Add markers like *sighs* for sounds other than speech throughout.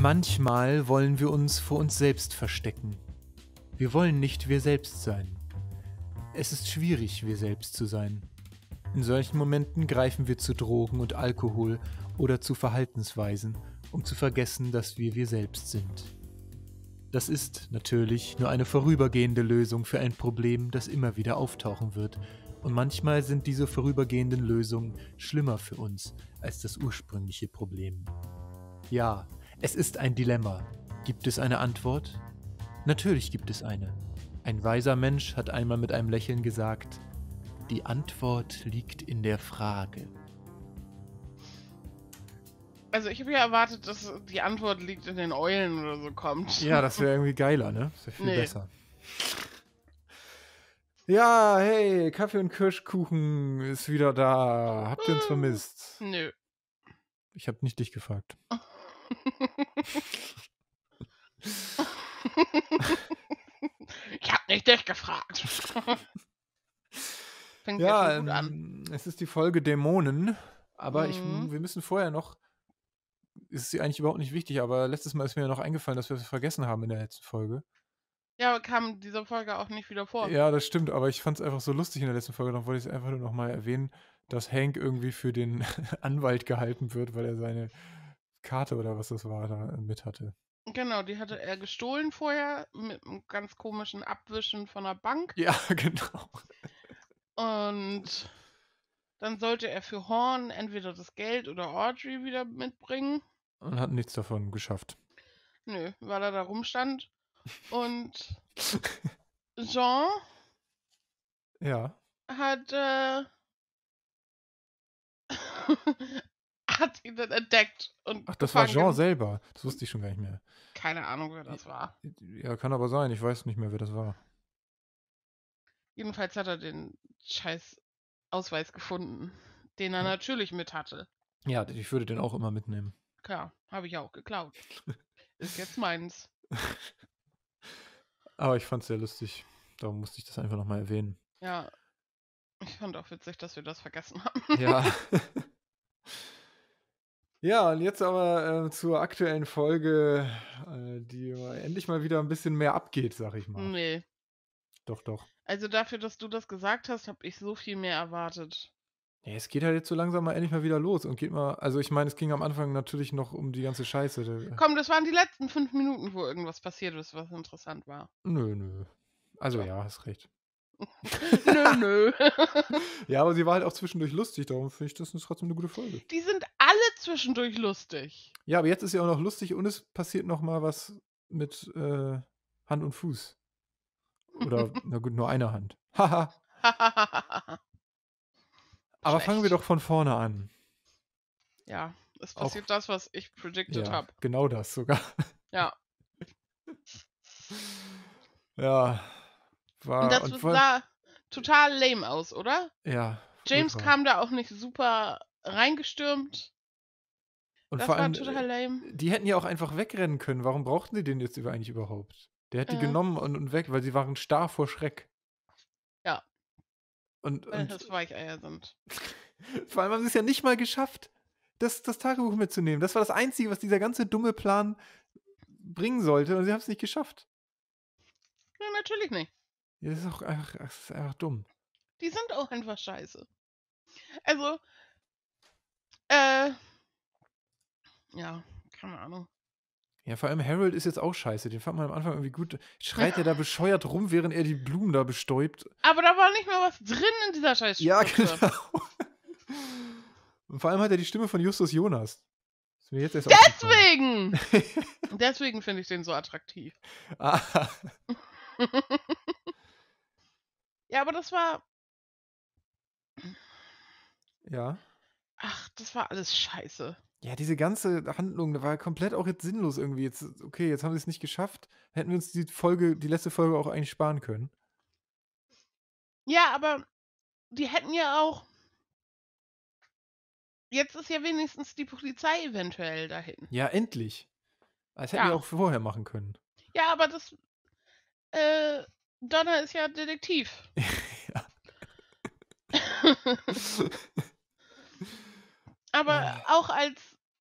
Manchmal wollen wir uns vor uns selbst verstecken. Wir wollen nicht wir selbst sein. Es ist schwierig, wir selbst zu sein. In solchen Momenten greifen wir zu Drogen und Alkohol oder zu Verhaltensweisen, um zu vergessen, dass wir wir selbst sind. Das ist natürlich nur eine vorübergehende Lösung für ein Problem, das immer wieder auftauchen wird, und manchmal sind diese vorübergehenden Lösungen schlimmer für uns als das ursprüngliche Problem. Ja, es ist ein Dilemma. Gibt es eine Antwort? Natürlich gibt es eine. Ein weiser Mensch hat einmal mit einem Lächeln gesagt, die Antwort liegt in der Frage. Also ich habe ja erwartet, dass die Antwort liegt in den Eulen oder so kommt. Ja, das wäre irgendwie geiler, ne? Das wäre viel nee. besser. Ja, hey, Kaffee und Kirschkuchen ist wieder da. Habt ihr uns äh, vermisst? Nö. Ich habe nicht dich gefragt. Oh. *laughs* ich hab nicht dich gefragt. *laughs* Fängt ja, gut an. Ähm, es ist die Folge Dämonen, aber mhm. ich, wir müssen vorher noch. Ist sie eigentlich überhaupt nicht wichtig, aber letztes Mal ist mir ja noch eingefallen, dass wir es vergessen haben in der letzten Folge. Ja, kam dieser Folge auch nicht wieder vor. Ja, das stimmt, aber ich fand es einfach so lustig in der letzten Folge, dann wollte ich es einfach nur nochmal erwähnen, dass Hank irgendwie für den *laughs* Anwalt gehalten wird, weil er seine Karte oder was das war, da mit hatte. Genau, die hatte er gestohlen vorher mit einem ganz komischen Abwischen von der Bank. Ja, *laughs* genau. Und dann sollte er für Horn entweder das Geld oder Audrey wieder mitbringen. Und hat nichts davon geschafft. Nö, weil er da rumstand. *laughs* Und *laughs* Jean ja. hat äh, hat ihn dann entdeckt. Und Ach, das war Jean ge- selber. Das wusste ich schon gar nicht mehr. Keine Ahnung, wer das war. Ja, kann aber sein. Ich weiß nicht mehr, wer das war. Jedenfalls hat er den scheiß Ausweis gefunden, den er ja. natürlich mit hatte. Ja, ich würde den auch immer mitnehmen. Klar, habe ich auch geklaut. Ist jetzt meins. *laughs* aber ich fand es sehr lustig. Darum musste ich das einfach nochmal erwähnen. Ja, ich fand auch witzig, dass wir das vergessen haben. Ja. *laughs* *laughs* Ja, und jetzt aber äh, zur aktuellen Folge, äh, die endlich mal wieder ein bisschen mehr abgeht, sag ich mal. Nee. Doch, doch. Also dafür, dass du das gesagt hast, habe ich so viel mehr erwartet. Ja, es geht halt jetzt so langsam mal endlich mal wieder los und geht mal, also ich meine, es ging am Anfang natürlich noch um die ganze Scheiße. Äh. Komm, das waren die letzten fünf Minuten, wo irgendwas passiert ist, was interessant war. Nö, nö. Also ja, ja hast recht nö, *laughs* nö. ja, aber sie war halt auch zwischendurch lustig, darum finde ich das ist trotzdem eine gute Folge. Die sind alle zwischendurch lustig. Ja, aber jetzt ist sie auch noch lustig und es passiert noch mal was mit äh, Hand und Fuß. Oder *laughs* na gut, nur eine Hand. Haha. *laughs* aber fangen wir doch von vorne an. Ja, es passiert auch, das, was ich predicted ja, habe. Genau das sogar. Ja. ja. War, und das und sah total lame aus, oder? Ja. James ultra. kam da auch nicht super reingestürmt. Und das vor allem, war total äh, lame. Die hätten ja auch einfach wegrennen können. Warum brauchten sie den jetzt eigentlich überhaupt? Der hat die äh. genommen und, und weg, weil sie waren starr vor Schreck. Ja. Und, weil äh, und das Weicheier sind. *laughs* vor allem haben sie es ja nicht mal geschafft, das, das Tagebuch mitzunehmen. Das war das Einzige, was dieser ganze dumme Plan bringen sollte und sie haben es nicht geschafft. Ja, natürlich nicht. Das ist auch einfach, das ist einfach dumm. Die sind auch einfach scheiße. Also, äh, ja, keine Ahnung. Ja, vor allem Harold ist jetzt auch scheiße. Den fand man am Anfang irgendwie gut. Schreit er da bescheuert rum, während er die Blumen da bestäubt. Aber da war nicht mehr was drin in dieser scheiß Ja, genau. *laughs* Und vor allem hat er die Stimme von Justus Jonas. Deswegen! *laughs* Deswegen finde ich den so attraktiv. Ah. *laughs* Ja, aber das war. Ja. Ach, das war alles scheiße. Ja, diese ganze Handlung, da war komplett auch jetzt sinnlos irgendwie. Jetzt, äh, okay, jetzt haben sie es nicht geschafft. Hätten wir uns die Folge, die letzte Folge auch eigentlich sparen können. Ja, aber die hätten ja auch. Jetzt ist ja wenigstens die Polizei eventuell dahin. Ja, endlich. Das hätten ja. wir auch vorher machen können. Ja, aber das äh, Donner ist ja Detektiv. *laughs* ja. *laughs* Aber ja. Ah. auch als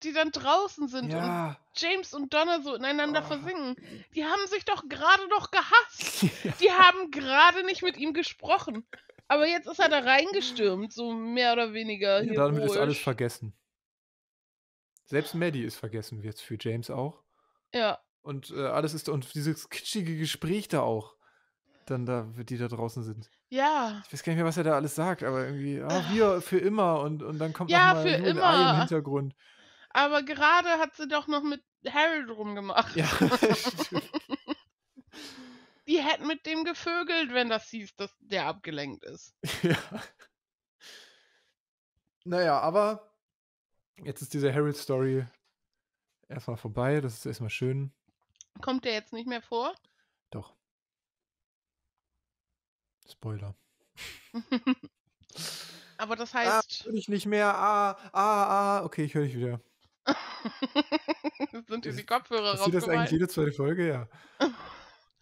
die dann draußen sind ja. und James und Donna so ineinander oh. versinken, die haben sich doch gerade noch gehasst. *laughs* Ja. Die haben gerade nicht mit ihm gesprochen. Aber jetzt ist er da reingestürmt, so mehr oder weniger. Ja, damit ist alles vergessen. Selbst Maddie ist vergessen jetzt für James auch. Ja. Und äh, alles ist und dieses kitschige Gespräch da auch dann da, die da draußen sind. Ja. Ich weiß gar nicht mehr, was er da alles sagt, aber irgendwie, ah, oh, wir für immer und, und dann kommt ja, noch mal nur Ei im Hintergrund. Aber gerade hat sie doch noch mit Harold rumgemacht. Ja, *laughs* Die hätten mit dem gevögelt, wenn das hieß, dass der abgelenkt ist. *laughs* Ja. Naja, aber jetzt ist diese Harold-Story erstmal vorbei. Das ist erstmal schön. Kommt der jetzt nicht mehr vor? Doch. Spoiler. Aber das ah, heißt. Ah, ich nicht mehr. Ah, ah, ah. Okay, ich höre dich wieder. *laughs* Sind dir die Kopfhörer raus? Ich das eigentlich jede zweite Folge, ja.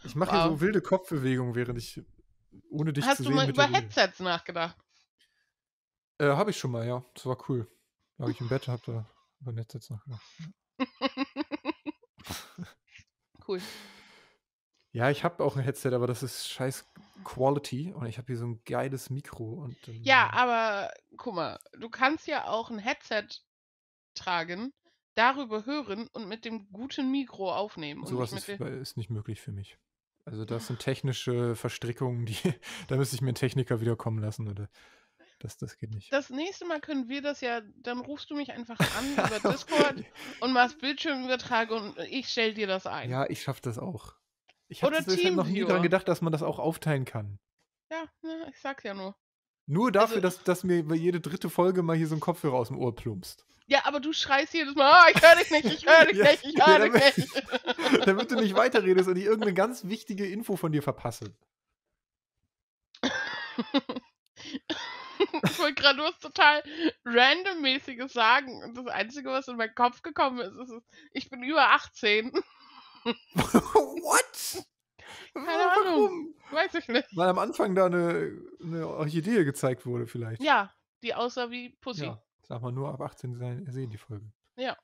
Ich mache wow. hier so wilde Kopfbewegungen, während ich ohne dich Hast zu sehen. Hast du mal über Headsets Rede. nachgedacht? Äh, habe ich schon mal, ja. Das war cool. Da habe ich im Bett, habe da über Headsets nachgedacht. *laughs* cool. Ja, ich habe auch ein Headset, aber das ist scheiß Quality und ich habe hier so ein geiles Mikro. Und, ähm, ja, aber guck mal, du kannst ja auch ein Headset tragen, darüber hören und mit dem guten Mikro aufnehmen. Sowas ist, ist nicht möglich für mich. Also das *laughs* sind technische Verstrickungen, die *laughs* da müsste ich mir einen Techniker wiederkommen lassen oder das, das geht nicht. Das nächste Mal können wir das ja, dann rufst du mich einfach an *laughs* über Discord und machst Bildschirmübertragung und ich stell dir das ein. Ja, ich schaffe das auch. Ich habe noch nie daran gedacht, dass man das auch aufteilen kann. Ja, ne, ich sag's ja nur. Nur also dafür, also, dass, dass mir jede dritte Folge mal hier so ein Kopfhörer aus dem Ohr plumpst. Ja, aber du schreist jedes Mal, oh, ich höre dich nicht, ich höre *laughs* dich ja, nicht, ich höre ja, dich damit, nicht. *laughs* damit du nicht weiterredest und ich irgendeine ganz wichtige Info von dir verpasse. *laughs* ich wollte gerade nur was total randommäßiges sagen und das Einzige, was in meinen Kopf gekommen ist, ist, ich bin über 18. *laughs* What? Keine Ahnung. Weiß ich nicht. Weil am Anfang da eine, eine Orchidee gezeigt wurde, vielleicht. Ja, die aussah wie Pussy. Ja, sag mal, nur ab 18 sein, sehen die Folge. Ja.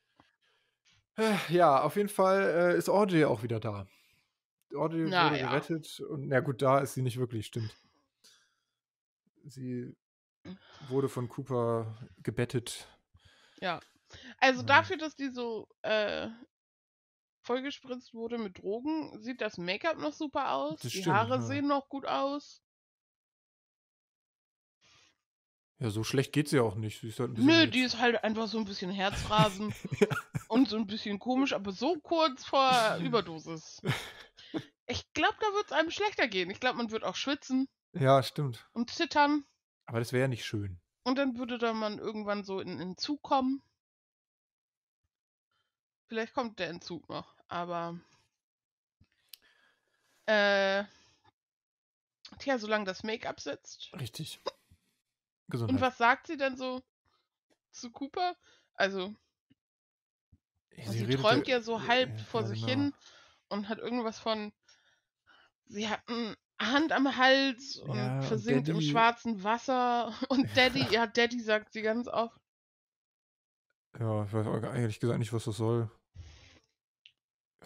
Äh, ja, auf jeden Fall äh, ist Audrey auch wieder da. Audrey na, wurde ja. gerettet und na gut, da ist sie nicht wirklich, stimmt. Sie wurde von Cooper gebettet. Ja. Also ja. Ähm. dafür, dass die so äh, vollgespritzt wurde mit Drogen, sieht das Make-up noch super aus. Das die stimmt, Haare ja. sehen noch gut aus. Ja, so schlecht geht sie auch nicht. Sie ist halt Nö, die ist halt einfach so ein bisschen Herzrasen *laughs* ja. und so ein bisschen komisch, aber so kurz vor Überdosis. *laughs* Ich glaube, da wird es einem schlechter gehen. Ich glaube, man wird auch schwitzen. Ja, stimmt. Und zittern. Aber das wäre ja nicht schön. Und dann würde da man irgendwann so in Entzug kommen. Vielleicht kommt der Entzug noch, aber. Äh. Tja, solange das Make-up sitzt. Richtig. Gesundheit. Und was sagt sie denn so zu Cooper? Also. Sie, sie träumt ja so halb ja, vor ja, sich genau. hin und hat irgendwas von. Sie hat eine Hand am Hals und ja, versinkt und im schwarzen Wasser. *laughs* Und Daddy, ja. ja, Daddy sagt sie ganz oft. Ja, ich weiß ehrlich gesagt nicht, was das soll.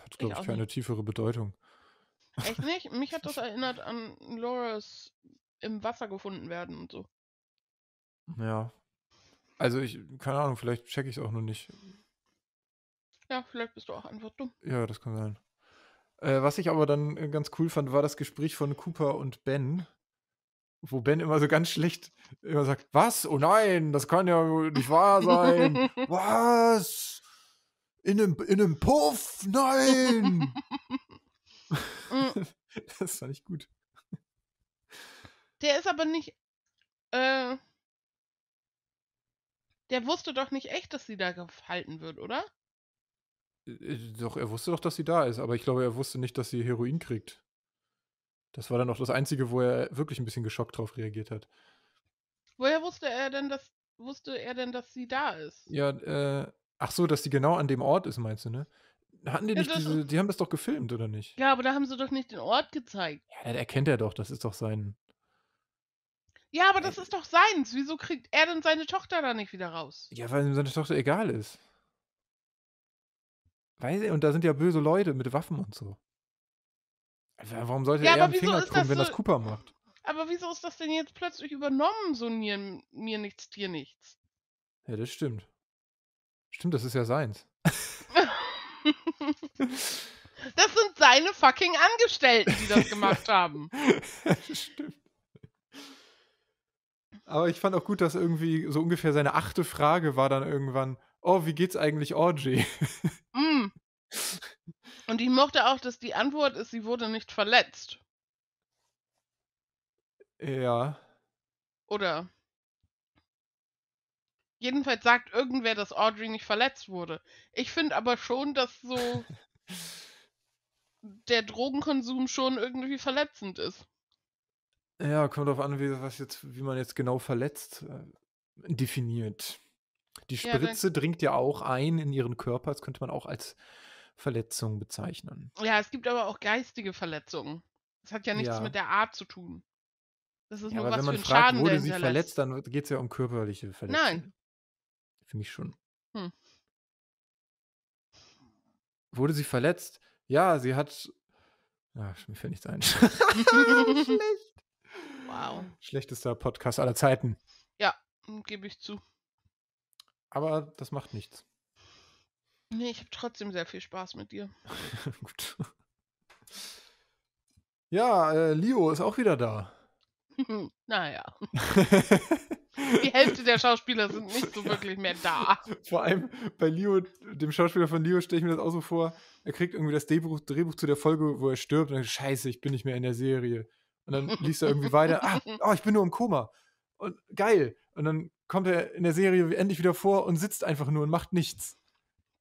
Hat, glaube ich, ich keine nicht. tiefere Bedeutung. Echt nicht? Mich hat *laughs* das erinnert an Loras im Wasser gefunden werden und so. Ja. Also ich, keine Ahnung, vielleicht checke ich es auch nur nicht. Ja, vielleicht bist du auch einfach dumm. Ja, das kann sein. Äh, was ich aber dann äh, ganz cool fand, war das Gespräch von Cooper und Ben wo Ben immer so ganz schlecht immer sagt, was? Oh nein, das kann ja nicht wahr sein. *laughs* was? In einem, in einem Puff? Nein! Mm. *laughs* das war nicht gut. Der ist aber nicht. Äh, der wusste doch nicht echt, dass sie da gehalten wird, oder? Äh, äh, doch, er wusste doch, dass sie da ist, aber ich glaube, er wusste nicht, dass sie Heroin kriegt. Das war dann auch das Einzige, wo er wirklich ein bisschen geschockt drauf reagiert hat. Woher wusste er denn, dass, wusste er denn, dass sie da ist? Ja, äh, ach so, dass sie genau an dem Ort ist, meinst du, ne? Hatten die nicht das, diese, die haben das doch gefilmt, oder nicht? Ja, aber da haben sie doch nicht den Ort gezeigt. Ja, der kennt er doch, das ist doch sein. Ja, aber äh, das äh, ist doch seins. Wieso kriegt er denn seine Tochter da nicht wieder raus? Ja, weil ihm seine Tochter egal ist. Weiß er, und da sind ja böse Leute mit Waffen und so. Also, warum sollte ja, er einen Finger krümmen, so, wenn das Cooper macht? Aber wieso ist das denn jetzt plötzlich übernommen, so mir, mir nichts, dir nichts? Ja, das stimmt. Stimmt, das ist ja seins. *laughs* das sind seine fucking Angestellten, die das gemacht *laughs* haben. stimmt. Aber ich fand auch gut, dass irgendwie so ungefähr seine achte Frage war dann irgendwann, oh, wie geht's eigentlich Orgy? mm. *laughs* Und ich mochte auch, dass die Antwort ist, sie wurde nicht verletzt. Ja. Oder? Jedenfalls sagt irgendwer, dass Audrey nicht verletzt wurde. Ich finde aber schon, dass so *laughs* der Drogenkonsum schon irgendwie verletzend ist. Ja, kommt darauf an, wie, was jetzt, wie man jetzt genau verletzt äh, definiert. Die Spritze ja, dringt ja auch ein in ihren Körper. Das könnte man auch als Verletzung bezeichnen. Ja, es gibt aber auch geistige Verletzungen. Das hat ja nichts ja. mit der Art zu tun. Das ist ja, nur was wenn man für einen fragt, Schaden wurde sie verletzt, dann geht es ja um körperliche Verletzungen. Nein. Für mich schon. Hm. Wurde sie verletzt? Ja, sie hat. Ach, ah, mir fällt nichts ein. *laughs* *laughs* Schlecht. Wow. Schlechtester Podcast aller Zeiten. Ja, hm, gebe ich zu. Aber das macht nichts. Nee, ich habe trotzdem sehr viel Spaß mit dir. *laughs* Gut. Ja, äh, Leo ist auch wieder da. *laughs* naja. *laughs* Die Hälfte der Schauspieler sind nicht so ja. wirklich mehr da. Vor allem bei Leo, dem Schauspieler von Leo, stelle ich mir das auch so vor, er kriegt irgendwie das Drehbuch, Drehbuch zu der Folge, wo er stirbt und dann, scheiße, ich bin nicht mehr in der Serie. Und dann liest er irgendwie weiter, ah, oh, ich bin nur im Koma. Und geil. Und dann kommt er in der Serie endlich wieder vor und sitzt einfach nur und macht nichts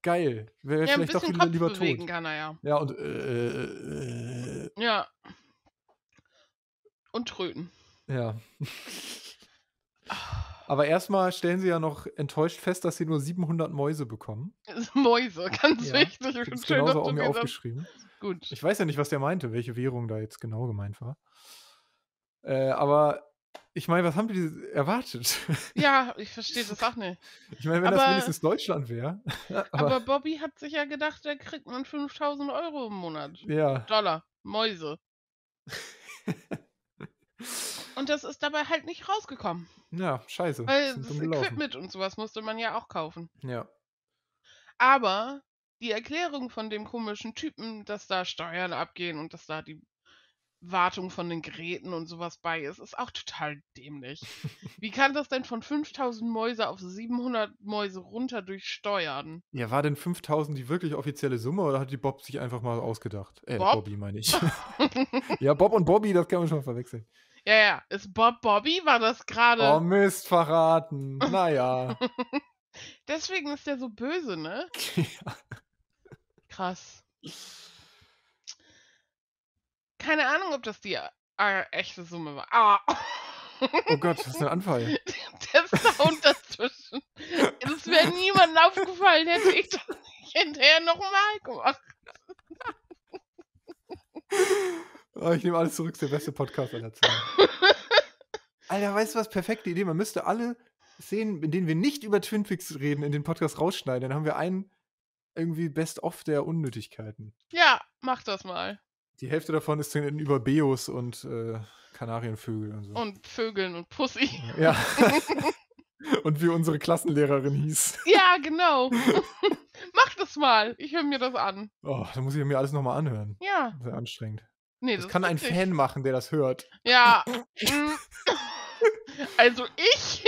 geil. Wäre ja, vielleicht ein bisschen doch lieber bewegen tot. kann er ja. Ja, und äh, äh, äh, äh. Ja. Und tröten. Ja. Ah. Aber erstmal stellen sie ja noch enttäuscht fest, dass sie nur 700 Mäuse bekommen. *laughs* Mäuse, ganz wichtig. Das ist schön, genauso auch mir aufgeschrieben. Gut. Ich weiß ja nicht, was der meinte, welche Währung da jetzt genau gemeint war. Äh, aber ich meine, was haben die erwartet? *laughs* Ja, ich verstehe das auch nicht. Ich meine, wenn aber, das wenigstens Deutschland wäre. *laughs* Aber, aber, Bobby hat sich ja gedacht, da kriegt man 5000 Euro im Monat. Ja. Dollar. Mäuse. *laughs* und das ist dabei halt nicht rausgekommen. Ja, scheiße. Weil das, Equipment und sowas musste man ja auch kaufen. Ja. Aber die Erklärung von dem komischen Typen, dass da Steuern abgehen und dass da die Wartung von den Geräten und sowas bei ist, ist auch total dämlich. Wie kann das denn von 5000 Mäuse auf 700 Mäuse runter durchsteuern? Ja, war denn 5000 die wirklich offizielle Summe oder hat die Bob sich einfach mal ausgedacht? Äh, Bob? Bobby meine ich. *laughs* ja, Bob und Bobby, das kann man schon mal verwechseln. Ja, ja. Ist Bob Bobby? War das gerade. Oh, Mist, verraten. Naja. *laughs* Deswegen ist der so böse, ne? *laughs* Ja. Krass keine Ahnung, ob das die äh, äh, echte Summe war. Ah. Oh Gott, was ist ein Anfall. *laughs* Der Sound dazwischen. Es wäre niemandem aufgefallen, hätte ich das nicht hinterher nochmal gemacht. Oh, ich nehme alles zurück, ist der beste Podcast aller Zeiten. Alter, weißt du was? Perfekte Idee. Man müsste alle Szenen, in denen wir nicht über Twin Peaks reden, in den Podcast rausschneiden. Dann haben wir einen irgendwie Best-of der Unnötigkeiten. Ja, mach das mal. Die Hälfte davon ist dann über Beos und äh, Kanarienvögel und so. Und Vögeln und Pussy. Ja. *laughs* und wie unsere Klassenlehrerin hieß. Ja, genau. *laughs* Mach das mal. Ich höre mir das an. Oh, da muss ich mir alles nochmal anhören. Ja. Sehr anstrengend. Nee, das, das kann ein Fan machen, der das hört. Ja. *laughs* Mm. also ich.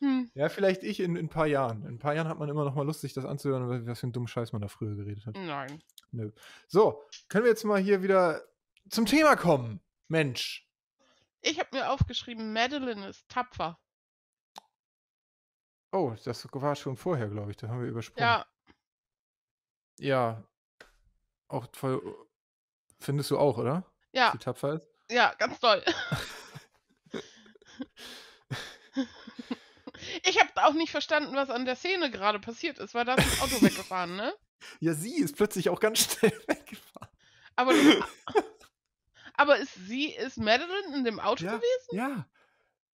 Hm. Ja, vielleicht ich in, in, ein paar Jahren. In ein paar Jahren hat man immer noch mal lustig, das anzuhören, was für ein dummen Scheiß man da früher geredet hat. Nein. Nö. So, können wir jetzt mal hier wieder zum Thema kommen? Mensch. Ich habe mir aufgeschrieben, Madeline ist tapfer. Oh, das war schon vorher, glaube ich. Da haben wir übersprungen. Ja. Ja. Auch voll. Äh, findest du auch, oder? Ja. Dass sie tapfer ist? Ja, ganz toll. *laughs* *laughs* Ich habe auch nicht verstanden, was an der Szene gerade passiert ist, weil da ist das Auto weggefahren, ne? *laughs* Ja, sie ist plötzlich auch ganz schnell *laughs* weggefahren. Aber, *laughs* aber ist sie, ist Madeline in dem Auto ja, gewesen? Ja.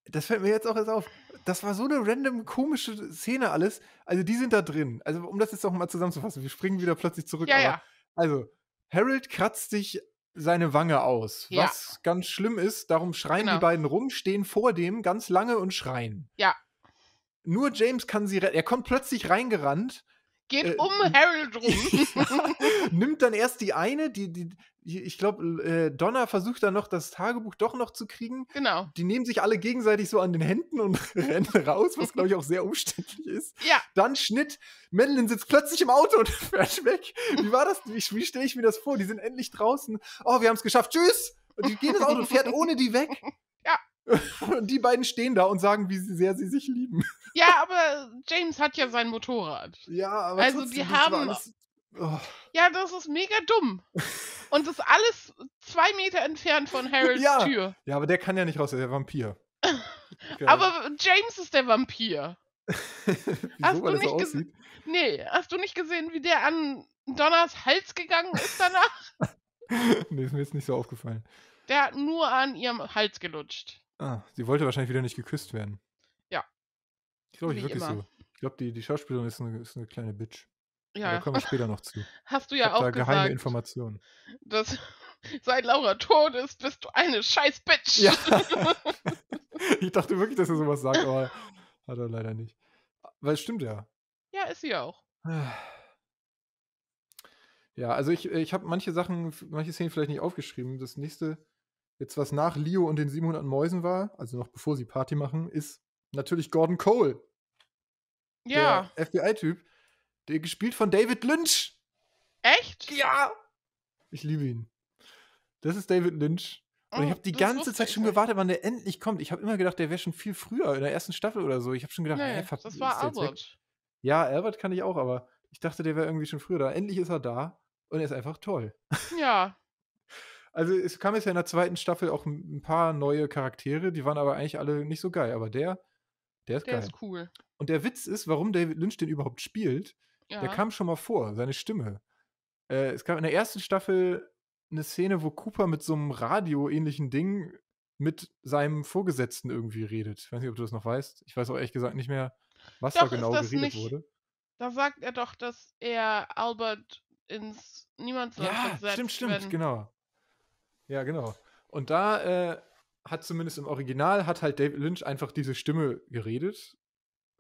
Das fällt mir jetzt auch erst auf. Das war so eine random komische Szene alles. Also die sind da drin. Also um das jetzt auch mal zusammenzufassen, wir springen wieder plötzlich zurück. Ja, aber, ja. Also Harold kratzt sich seine Wange aus, ja. was ganz schlimm ist. Darum schreien genau. die beiden rum, stehen vor dem ganz lange und schreien. Ja, nur James kann sie retten. Er kommt plötzlich reingerannt. Geht äh, um Harold rum. *laughs* nimmt dann erst die eine, die, die ich glaube, äh, Donna versucht dann noch das Tagebuch doch noch zu kriegen. Genau. Die nehmen sich alle gegenseitig so an den Händen und *laughs* rennen raus, was glaube ich auch sehr umständlich ist. Ja. Dann Schnitt. Madeline sitzt plötzlich im Auto und *laughs* fährt weg. Wie war das? Wie, wie stelle ich mir das vor? Die sind endlich draußen. Oh, wir haben es geschafft. Tschüss! Und die geht ins Auto und fährt ohne die weg. *laughs* Und die beiden stehen da und sagen, wie sehr sie sich lieben. Ja, aber James hat ja sein Motorrad. Ja, aber also trotzdem, die haben. Alles, oh. Ja, das ist mega dumm. Und das ist alles zwei Meter entfernt von Harolds *laughs* ja. Tür. Ja, aber der kann ja nicht raus, der ist der Vampir. *laughs* Okay. aber James ist der Vampir. hast du nicht so aussieht? Nee, hast du nicht gesehen, wie der an Donners Hals gegangen ist danach? nee, ist mir jetzt nicht so aufgefallen. Der hat nur an ihrem Hals gelutscht. Ah, sie wollte wahrscheinlich wieder nicht geküsst werden. Ja. Ich glaube, ich wirklich immer. so. Ich glaube, die, die Schauspielerin ist eine, ist eine kleine Bitch. Ja. Da kommen wir später noch zu. *laughs* Hast du ja ich auch da gesagt, geheime Informationen. Dass *laughs* seit Laura tot ist, bist du eine scheiß Bitch. Ja. *laughs* ich dachte wirklich, dass er sowas sagt, aber hat er leider nicht. Weil es stimmt ja. Ja, ist sie ja auch. *sighs* Ja, also ich, ich habe manche Sachen, manche Szenen vielleicht nicht aufgeschrieben. Das nächste jetzt was nach Leo und den 700 Mäusen war, also noch bevor sie Party machen, ist natürlich Gordon Cole. Ja. FBI-Typ, der gespielt von David Lynch. Echt? Ja. Ich liebe ihn. Das ist David Lynch. Und oh, ich habe die ganze Zeit schon gewartet, wann der endlich kommt. Ich habe immer gedacht, der wäre schon viel früher in der ersten Staffel oder so. Ich habe schon gedacht, nee, hey, das war Albert. Weg? Ja, Albert kann ich auch, aber ich dachte, der wäre irgendwie schon früher da. Endlich ist er da und er ist einfach toll. Ja, also es kam jetzt ja in der zweiten Staffel auch ein paar neue Charaktere, die waren aber eigentlich alle nicht so geil. Aber der, der ist der geil. Der ist cool. Und der Witz ist, warum David Lynch den überhaupt spielt, ja. der kam schon mal vor, seine Stimme. Äh, es gab in der ersten Staffel eine Szene, wo Cooper mit so einem Radio-ähnlichen Ding mit seinem Vorgesetzten irgendwie redet. Ich weiß nicht, ob du das noch weißt. Ich weiß auch ehrlich gesagt nicht mehr, was doch, da genau geredet nicht, wurde. Da sagt er doch, dass er Albert ins Niemandsland ja, versetzt. Stimmt, stimmt, genau. Ja, genau. Und da äh, hat zumindest im Original hat halt David Lynch einfach diese Stimme geredet.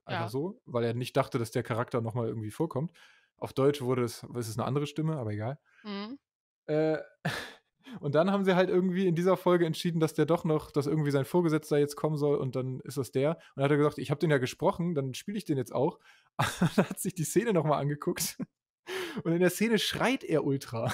Einfach ja. so, weil er nicht dachte, dass der Charakter nochmal irgendwie vorkommt. Auf Deutsch wurde es, ist es eine andere Stimme, aber egal. Mhm. Äh, *laughs* und dann haben sie halt irgendwie in dieser Folge entschieden, dass der doch noch, dass irgendwie sein Vorgesetzter jetzt kommen soll und dann ist das der. Und dann hat er gesagt, ich habe den ja gesprochen, dann spiele ich den jetzt auch. *laughs* dann hat sich die Szene nochmal angeguckt. Und in der Szene schreit er ultra.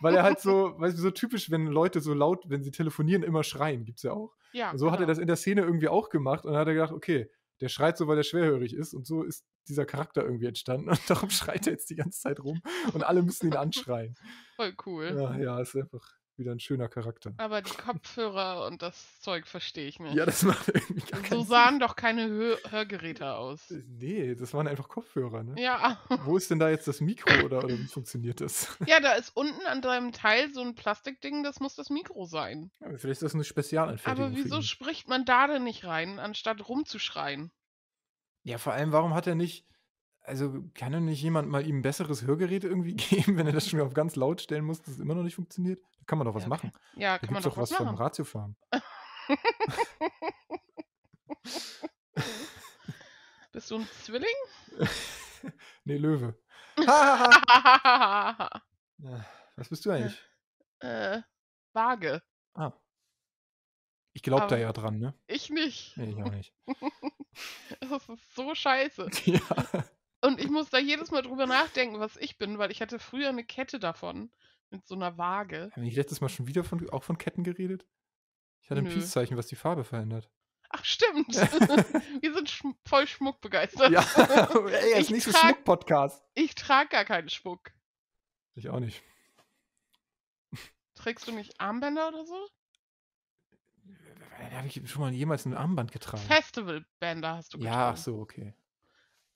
Weil er halt so, weißt du, so typisch, wenn Leute so laut, wenn sie telefonieren, immer schreien, gibt's ja auch. Ja, so genau. hat er genau. das in der Szene irgendwie auch gemacht und dann hat er gedacht, okay, der schreit so, weil er schwerhörig ist und so ist dieser Charakter irgendwie entstanden und *laughs* darum schreit er jetzt die ganze Zeit rum und alle müssen ihn anschreien. Voll cool. Ja, ja, ist einfach wieder ein schöner Charakter. Aber die Kopfhörer *laughs* und das Zeug verstehe ich nicht. Ja, das macht irgendwie gar So sahen Sinn. doch keine Hör Hörgeräte aus. Äh, nee, das waren einfach Kopfhörer, ne? Ja. Wo ist denn da jetzt das Mikro oder, oder wie funktioniert das? *laughs* Ja, da ist unten an deinem Teil so ein Plastikding, das muss das Mikro sein. Ja, vielleicht ist das eine Spezialanfertigung. Aber wieso spricht man da denn nicht rein, anstatt rumzuschreien? Ja, vor allem, warum hat er nicht also kann denn nicht jemand mal ihm ein besseres Hörgerät irgendwie *laughs* geben, wenn er das schon auf ganz laut stellen muss, das immer noch nicht funktioniert? Da kann man doch was ja, machen. Ja, da kann man doch was, was machen. vom fahren. *laughs* Bist du ein Zwilling? *laughs* nee, Löwe. Ah, was bist du äh, eigentlich? Äh, Waage. Ah. Ich glaube da ja dran, ne? Ich nicht. Nee, ich auch nicht. das ist so scheiße. Ja. Und ich muss da jedes Mal drüber nachdenken, was ich bin, weil ich hatte früher eine Kette davon. Mit so einer Waage. Haben wir letztes Mal schon wieder von, auch von Ketten geredet? Ich hatte ein Peace-Zeichen, was die Farbe verändert. Ach, stimmt. *laughs* wir sind schm voll schmuckbegeistert. Ja, *laughs* ey, das ist nicht so Schmuck-Podcast. Ich trage gar keinen Schmuck. Ich auch nicht. Trägst du nicht Armbänder oder so? Äh, habe ich schon mal jemals ein Armband getragen. Festivalbänder hast du getragen. Ja, ach so, okay.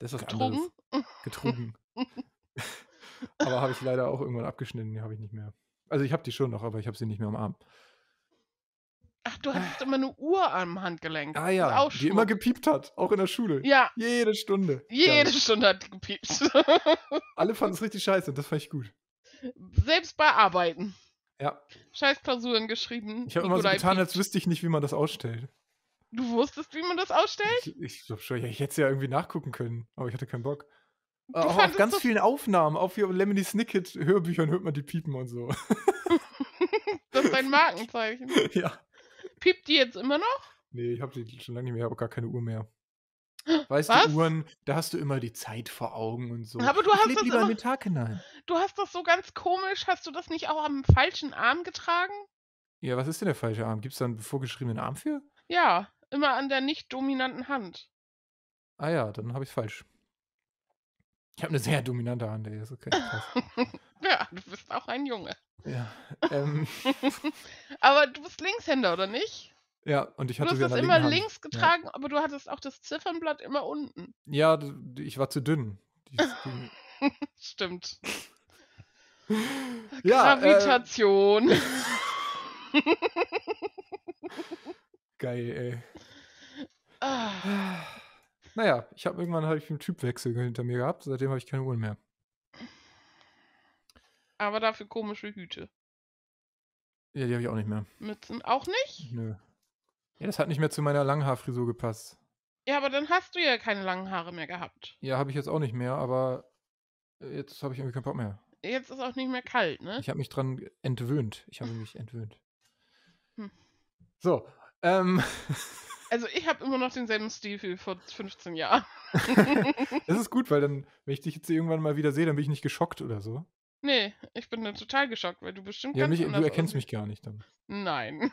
Das ist was getrunken. anderes. Getrunken. *laughs* aber habe ich leider auch irgendwann abgeschnitten, die habe ich nicht mehr. Also ich habe die schon noch, aber ich habe sie nicht mehr am Arm. Ach, du ah. hattest immer eine Uhr am Handgelenk. Ah ja, die immer gepiept hat, auch in der Schule. Ja. Jede Stunde. Jede Geil. Stunde hat gepiept. *laughs* Alle fanden es richtig scheiße, das fand ich gut. Selbst bei Arbeiten. Ja. Scheiß Klausuren geschrieben. Ich habe immer so getan, piept. als wüsste ich nicht, wie man das ausstellt. Du wusstest, wie man das ausstellt? Ich, ich glaube schon, ja, ich hätte es ja irgendwie nachgucken können, aber ich hatte keinen Bock. Du auch auf ganz vielen Aufnahmen, auf Lemony Snicket Hörbüchern hört man die piepen und so. *laughs* das ist dein Markenzeichen. *laughs* Ja. Piept die jetzt immer noch? Nee, ich habe die schon lange nicht mehr, aber gar keine Uhr mehr. *gasps* Weißt du, Uhren, da hast du immer die Zeit vor Augen und so. Aber du ich hast das lieber immer, den Tag hinein. Du hast das so ganz komisch, hast du das nicht auch am falschen Arm getragen? Ja, was ist denn der falsche Arm? Gibt es da einen vorgeschriebenen Arm für? Ja immer an der nicht dominanten Hand. Ah ja, dann habe ich es falsch. Ich habe eine sehr dominante Hand, ey. Ist okay. *laughs* ja, du bist auch ein Junge. Ja. Ähm. *laughs* aber du bist Linkshänder, oder nicht? Ja, und ich hatte du hast es immer links getragen, ja. aber du hattest auch das Ziffernblatt immer unten. Ja, ich war zu dünn. *laughs* Stimmt. Äh, Gravitation. Äh, Geil, ey. Ah. *sighs* Naja, ich habe irgendwann hab ich einen Typwechsel hinter mir gehabt, seitdem habe ich keine Uhren mehr. Aber dafür komische Hüte. Ja, die habe ich auch nicht mehr. Mützen auch nicht? Nö. Ja, das hat nicht mehr zu meiner Langhaarfrisur gepasst. Ja, aber dann hast du ja keine langen Haare mehr gehabt. Ja, habe ich jetzt auch nicht mehr, aber äh, jetzt habe ich irgendwie keinen Bock mehr. Jetzt ist auch nicht mehr kalt, ne? Ich habe mich dran entwöhnt. Ich habe *laughs* mich entwöhnt. Hm. So, ähm. Also ich habe immer noch denselben Stil wie vor 15 Jahren. *laughs* das ist gut, weil dann, wenn ich dich jetzt irgendwann mal wieder sehe, dann bin ich nicht geschockt oder so. Nee, ich bin dann total geschockt, weil du bestimmt ja, mich, Du erkennst mich gar nicht dann. Nein.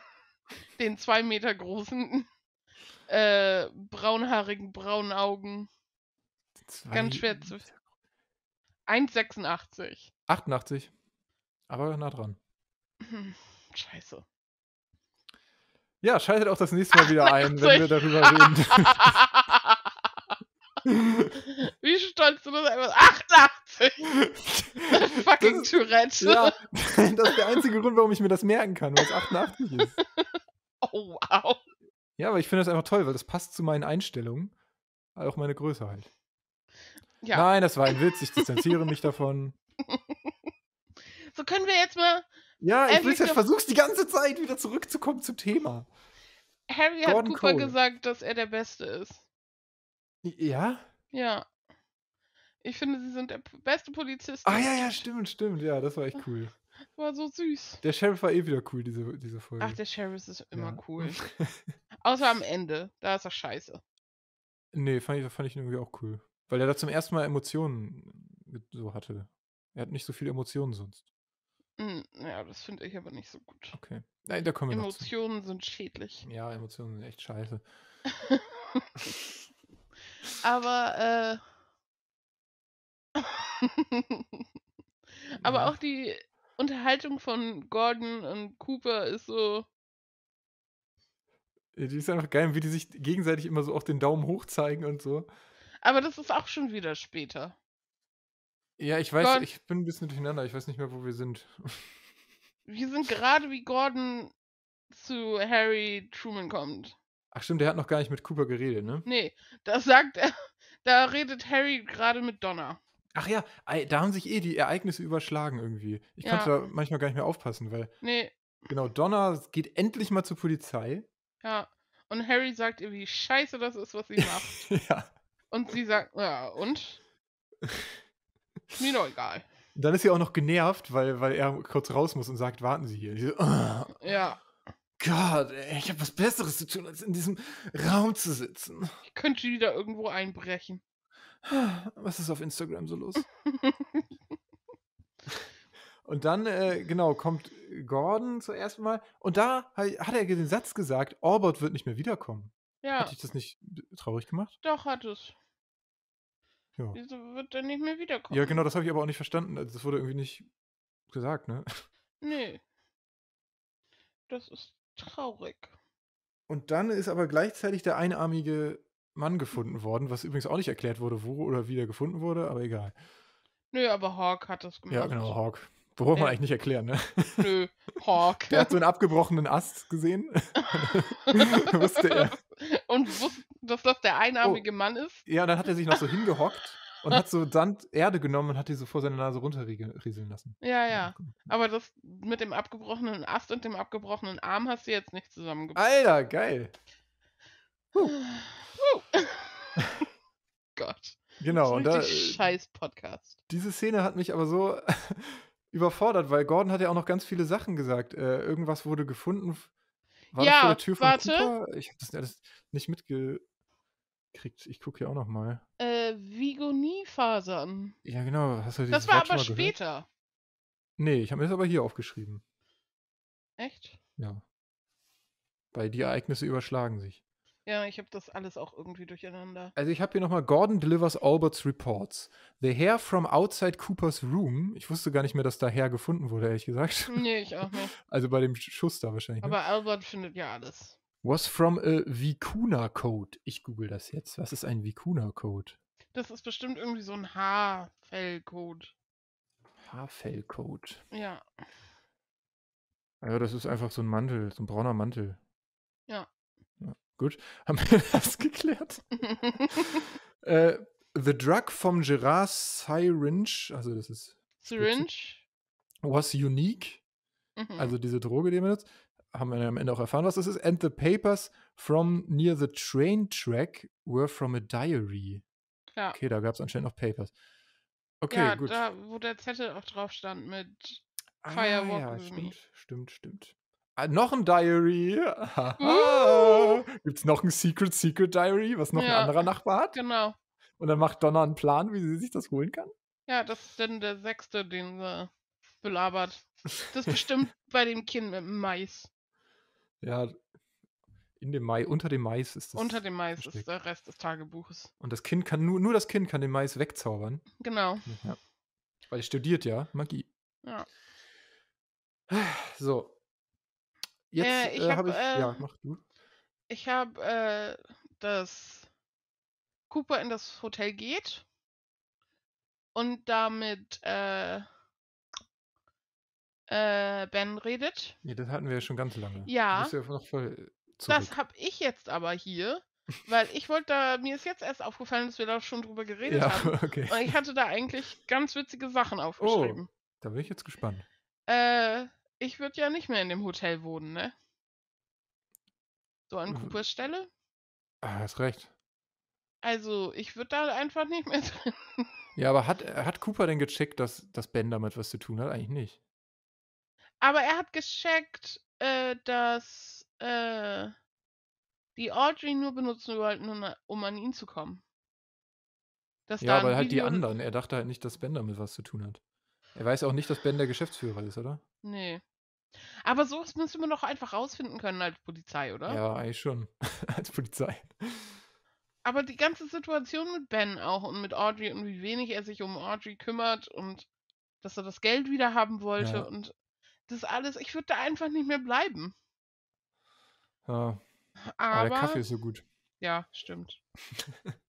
*laughs* Den zwei Meter großen, *laughs* äh, braunhaarigen, braunen Augen. Zwei Ganz schwer zu. 1,86. 88. Aber nah dran. Hm, scheiße. Ja, schaltet auch das nächste Mal wieder *laughs* ein, wenn wir darüber reden. *laughs* Wie stolz du *laughs* das einfach 88! Fucking Tourette. Ja, das ist der einzige Grund, warum ich mir das merken kann, weil es 88 ist. Oh, wow. Ja, aber ich finde das einfach toll, weil das passt zu meinen Einstellungen. Auch meine Größe halt. Ja. Nein, das war ein Witz, ich distanziere mich davon. So können wir jetzt mal ja, ich Harry glaub, versuchst die ganze Zeit wieder zurückzukommen zum Thema. Harry Gordon hat Cooper Cole. gesagt, dass er der Beste ist. Ja? Ja. Ich finde, sie sind der beste Polizist. Ah ja, ja, stimmt, stimmt. Ja, das war echt cool. War so süß. Der Sheriff war eh wieder cool, diese, diese Folge. Ach, der Sheriff ist immer ja. cool. *laughs* Außer am Ende. Da ist er scheiße. Nee, fand ich, fand ich irgendwie auch cool. Weil er da zum ersten Mal Emotionen so hatte. Er hat nicht so viele Emotionen sonst. Hm, ja, das finde ich aber nicht so gut. Okay. Nein, da kommen wir noch zu. Emotionen sind schädlich. Ja, Emotionen sind echt scheiße. *laughs* aber, äh, *laughs* aber Ja. auch die Unterhaltung von Gordon und Cooper ist so, Die ist einfach geil, wie die sich gegenseitig immer so auch den Daumen hoch zeigen und so. aber das ist auch schon wieder später. Ja, ich weiß, Gordon. ich bin ein bisschen durcheinander. Ich weiß nicht mehr, wo wir sind. *laughs* Wir sind gerade, wie Gordon zu Harry Truman kommt. Ach stimmt, der hat noch gar nicht mit Cooper geredet, ne? Nee, das sagt er. *laughs* Da redet Harry gerade mit Donna. Ach ja, da haben sich eh die Ereignisse überschlagen irgendwie. Ich ja. konnte da manchmal gar nicht mehr aufpassen, weil. Nee. Genau, Donna geht endlich mal zur Polizei. Ja. Und Harry sagt ihr, wie scheiße das ist, was sie macht. *laughs* ja. Und sie sagt, ja, und? Ist mir doch egal. Dann ist sie auch noch genervt, weil, weil er kurz raus muss und sagt, warten Sie hier. So, oh, *laughs* ja. Gott, ich habe was Besseres zu tun, als in diesem Raum zu sitzen. Ich könnte wieder irgendwo einbrechen. *sighs* Was ist auf Instagram so los? *laughs* und dann, äh, genau, kommt Gordon zum ersten Mal. Und da hat er den Satz gesagt, Orbot wird nicht mehr wiederkommen. Ja. Hat dich das nicht traurig gemacht? Doch, hat es. Ja. Wieso wird er nicht mehr wiederkommen? Ja, genau, das habe ich aber auch nicht verstanden. Also, das wurde irgendwie nicht gesagt, ne? Nee. Das ist traurig. Und dann ist aber gleichzeitig der einarmige Mann gefunden worden, was übrigens auch nicht erklärt wurde, wo oder wie der gefunden wurde, aber egal. Nö, aber Hawk hat das gemacht. Ja, genau, Hawk. Braucht man eigentlich nicht erklären, ne? Nö, Hawk. Der hat so einen abgebrochenen Ast gesehen. *laughs* wusste er. Und wusste, dass das der einarmige oh. Mann ist? Ja, und dann hat er sich noch so hingehockt und hat so Sand, Erde genommen und hat die so vor seiner Nase runterrieseln lassen. Ja, ja. Aber das mit dem abgebrochenen Ast und dem abgebrochenen Arm hast du jetzt nicht zusammengebracht. Alter, geil. Huh. Huh. *laughs* Gott. Genau. und da, äh, scheiß Podcast. Diese Szene hat mich aber so überfordert, weil Gordon hat ja auch noch ganz viele Sachen gesagt. Äh, irgendwas wurde gefunden. War ja, das vor der Tür von warte. Cooper? Ich habe das alles nicht mitgekriegt. Ich gucke hier auch noch mal. Äh, Vigonifasern. Ja, genau. Hast du das war Wort aber später. Nee, ich habe mir das aber hier aufgeschrieben. Echt? Ja. Weil die Ereignisse überschlagen sich. Ja, ich habe das alles auch irgendwie durcheinander. Also ich habe hier nochmal Gordon delivers Albert's Reports. The Hair from Outside Cooper's Room. Ich wusste gar nicht mehr, dass da Hair gefunden wurde, ehrlich gesagt. *laughs* Nee, ich auch nicht. Also bei dem Schuss da wahrscheinlich. Ne? Aber ne? Albert findet ja alles. Was from a Vicuna Code. Ich google das jetzt. Was ist ein Vicuna Code? Das ist bestimmt irgendwie so ein Haarfellcode. Haarfellcode. Ja. Ja, das ist einfach so ein Mantel, so ein brauner Mantel. Ja. Gut, *laughs* haben wir das geklärt. *laughs* äh, the drug from Gerard Syringe, also das ist. Syringe? Was unique. Mhm. Also diese Droge, die er benutzt. Haben wir am Ende auch erfahren, was das ist. And the papers from near the train track were from a diary. Ja. Okay, da gab es anscheinend noch Papers. Okay, ja, gut. da, wo der Zettel auch drauf stand mit ah, Firewalk. ja, stimmt, stimmt, stimmt. Ah, noch ein Diary. Mm. Gibt es noch ein Secret Secret Diary, was noch ja, ein anderer Nachbar hat? Genau. Und dann macht Donna einen Plan, wie sie sich das holen kann? Ja, das ist dann der sechste, den sie belabert. Das ist bestimmt *laughs* bei dem Kind mit dem Mais. Ja, in dem Mais, unter dem Mais ist das. Unter dem Mais versteckt. ist der Rest des Tagebuches. Und das Kind kann nur, nur das Kind kann den Mais wegzaubern. Genau. Ja. Weil er studiert ja Magie. Ja. So, Jetzt äh, ich äh, habe hab ich. Äh, ja, mach du. Ich habe, äh, dass Cooper in das Hotel geht und damit äh, Ben redet. Nee, das hatten wir ja schon ganz lange. Ja. ja noch voll das habe ich jetzt aber hier. Weil ich wollte da, mir ist jetzt erst aufgefallen, dass wir da schon drüber *laughs* geredet ja, haben. *laughs* Okay. Und ich hatte da eigentlich ganz witzige Sachen oh, aufgeschrieben. Oh, da bin ich jetzt gespannt. Äh, ich würde ja nicht mehr in dem Hotel wohnen, ne? So an hm. Coopers Stelle? Ah, hast recht. Also, ich würde da einfach nicht mehr drin. *laughs* Ja, aber hat, äh, hat Cooper denn gecheckt, dass, dass Ben damit was zu tun hat? Eigentlich nicht. Aber er hat gecheckt, äh, dass äh, die Audrey nur benutzen wollten, um an ihn zu kommen. Dass ja, aber halt die anderen. Er dachte halt nicht, dass Ben damit was zu tun hat. Er weiß auch nicht, dass Ben der Geschäftsführer ist, oder? Nee. Aber sowas müsste man doch einfach rausfinden können als Polizei, oder? Ja, eigentlich schon. *laughs* als Polizei. Aber die ganze Situation mit Ben auch und mit Audrey und wie wenig er sich um Audrey kümmert und dass er das Geld wieder haben wollte ja. und das alles, ich würde da einfach nicht mehr bleiben. Ja. Aber, Aber der Kaffee ist so gut. Ja, stimmt. *laughs*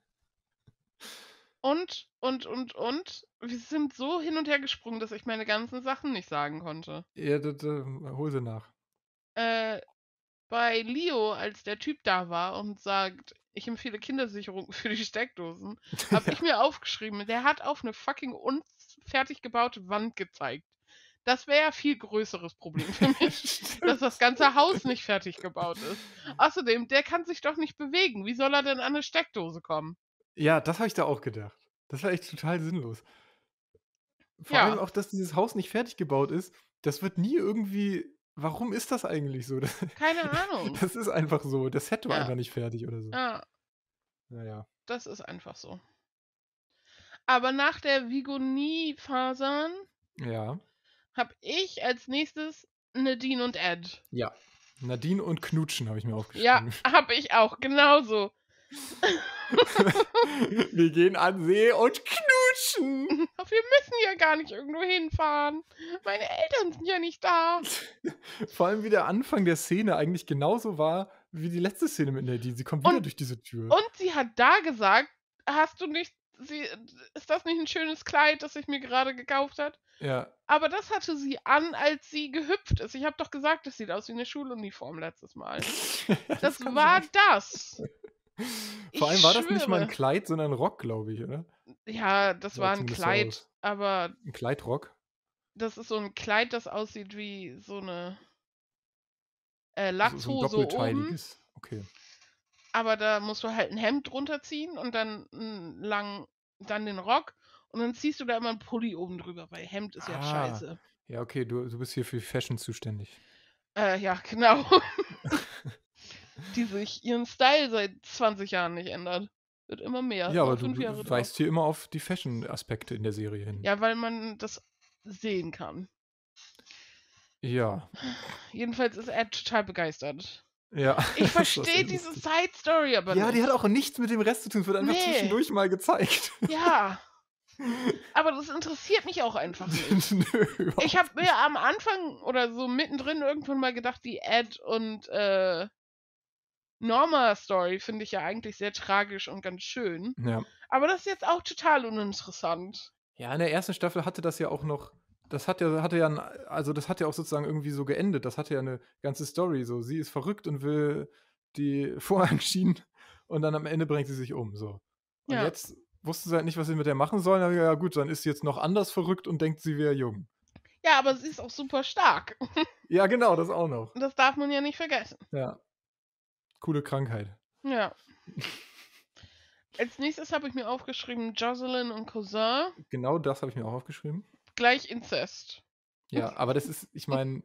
und, und, und, und. Wir sind so hin und her gesprungen, dass ich meine ganzen Sachen nicht sagen konnte. Ja, das, äh, hol sie nach. Äh, bei Leo, als der Typ da war und sagt, ich empfehle Kindersicherung *laughs* für die Steckdosen, habe ja. *laughs* ich mir aufgeschrieben, der hat auf eine fucking unfertig gebaute Wand gezeigt. Das wäre ja viel größeres Problem für *laughs* mich, dass das ganze Haus nicht fertig gebaut ist. Außerdem, der kann sich doch nicht bewegen. Wie soll er denn an eine Steckdose kommen? Ja, das habe ich da auch gedacht. Das war echt total sinnlos. Vor ja. allem auch, dass dieses Haus nicht fertig gebaut ist. Das wird nie irgendwie. Warum ist das eigentlich so? Keine *laughs* Ahnung. Das ist einfach so. Das Set war ja. einfach nicht fertig oder so. Ja. Naja. Das ist einfach so. Aber nach der Vigonie-Fasern ja. habe ich als nächstes Nadine und Ed. Ja. Nadine und Knutschen habe ich mir aufgeschrieben. Ja, habe ich auch, genauso. *laughs* wir gehen an See und knutschen. Wir müssen ja gar nicht irgendwo hinfahren. Meine Eltern sind ja nicht da. *laughs* Vor allem, wie der Anfang der Szene eigentlich genauso war wie die letzte Szene mit Nadine. Sie kommt und, wieder durch diese Tür. Und sie hat da gesagt, hast du nicht, sie, ist das nicht ein schönes Kleid, das ich mir gerade gekauft hat? Ja. Aber das hatte sie an, als sie gehüpft ist. Ich habe doch gesagt, das sieht aus wie eine Schuluniform letztes Mal. *laughs* das, das war sein. das. *laughs* Vor allem war schwöre. das nicht mal ein Kleid, sondern ein Rock, glaube ich, oder? Ja, das war, ein Kleid, so aber. Ein Kleidrock? Das ist so ein Kleid, das aussieht wie so eine äh, Lachshose So, so oben. Okay. Aber da musst du halt ein Hemd runterziehen und dann einen langen, dann den Rock und dann ziehst du da immer einen Pulli oben drüber, weil Hemd ist ah. ja scheiße. Ja, okay, du, du bist hier für Fashion zuständig. Äh, ja, genau. *laughs* *laughs* die sich ihren Style seit 20 Jahren nicht ändert. Wird immer mehr. Ja, aber du, du weißt hier immer auf die Fashion-Aspekte in der Serie hin. Ja, weil man das sehen kann. Ja. Jedenfalls ist Ed total begeistert. Ja. *laughs* Ich verstehe diese Side-Story aber ja, nicht. Ja, die hat auch nichts mit dem Rest zu tun. Es wird einfach nee. zwischendurch mal gezeigt. Ja. Aber das interessiert mich auch einfach *laughs* nicht. Nö, ich habe mir am Anfang oder so mittendrin irgendwann mal gedacht, wie Ed und äh, Norma-Story finde ich ja eigentlich sehr tragisch und ganz schön. Ja. Aber das ist jetzt auch total uninteressant. Ja, in der ersten Staffel hatte das ja auch noch, das hat ja, hatte ja, ein, also das hat ja auch sozusagen irgendwie so geendet. Das hatte ja eine ganze Story. So, sie ist verrückt und will die *laughs* Vorhang schienen und dann am Ende bringt sie sich um. So. Und ja. jetzt wussten sie halt nicht, was sie mit der machen sollen. Aber ja, gut, dann ist sie jetzt noch anders verrückt und denkt, sie wäre jung. Ja, aber sie ist auch super stark. *laughs* ja, genau, das auch noch. Das darf man ja nicht vergessen. Ja coole Krankheit. Ja. Als nächstes habe ich mir aufgeschrieben Jocelyn und Cousin. Genau das habe ich mir auch aufgeschrieben. Gleich Inzest. Ja, aber das ist, ich meine,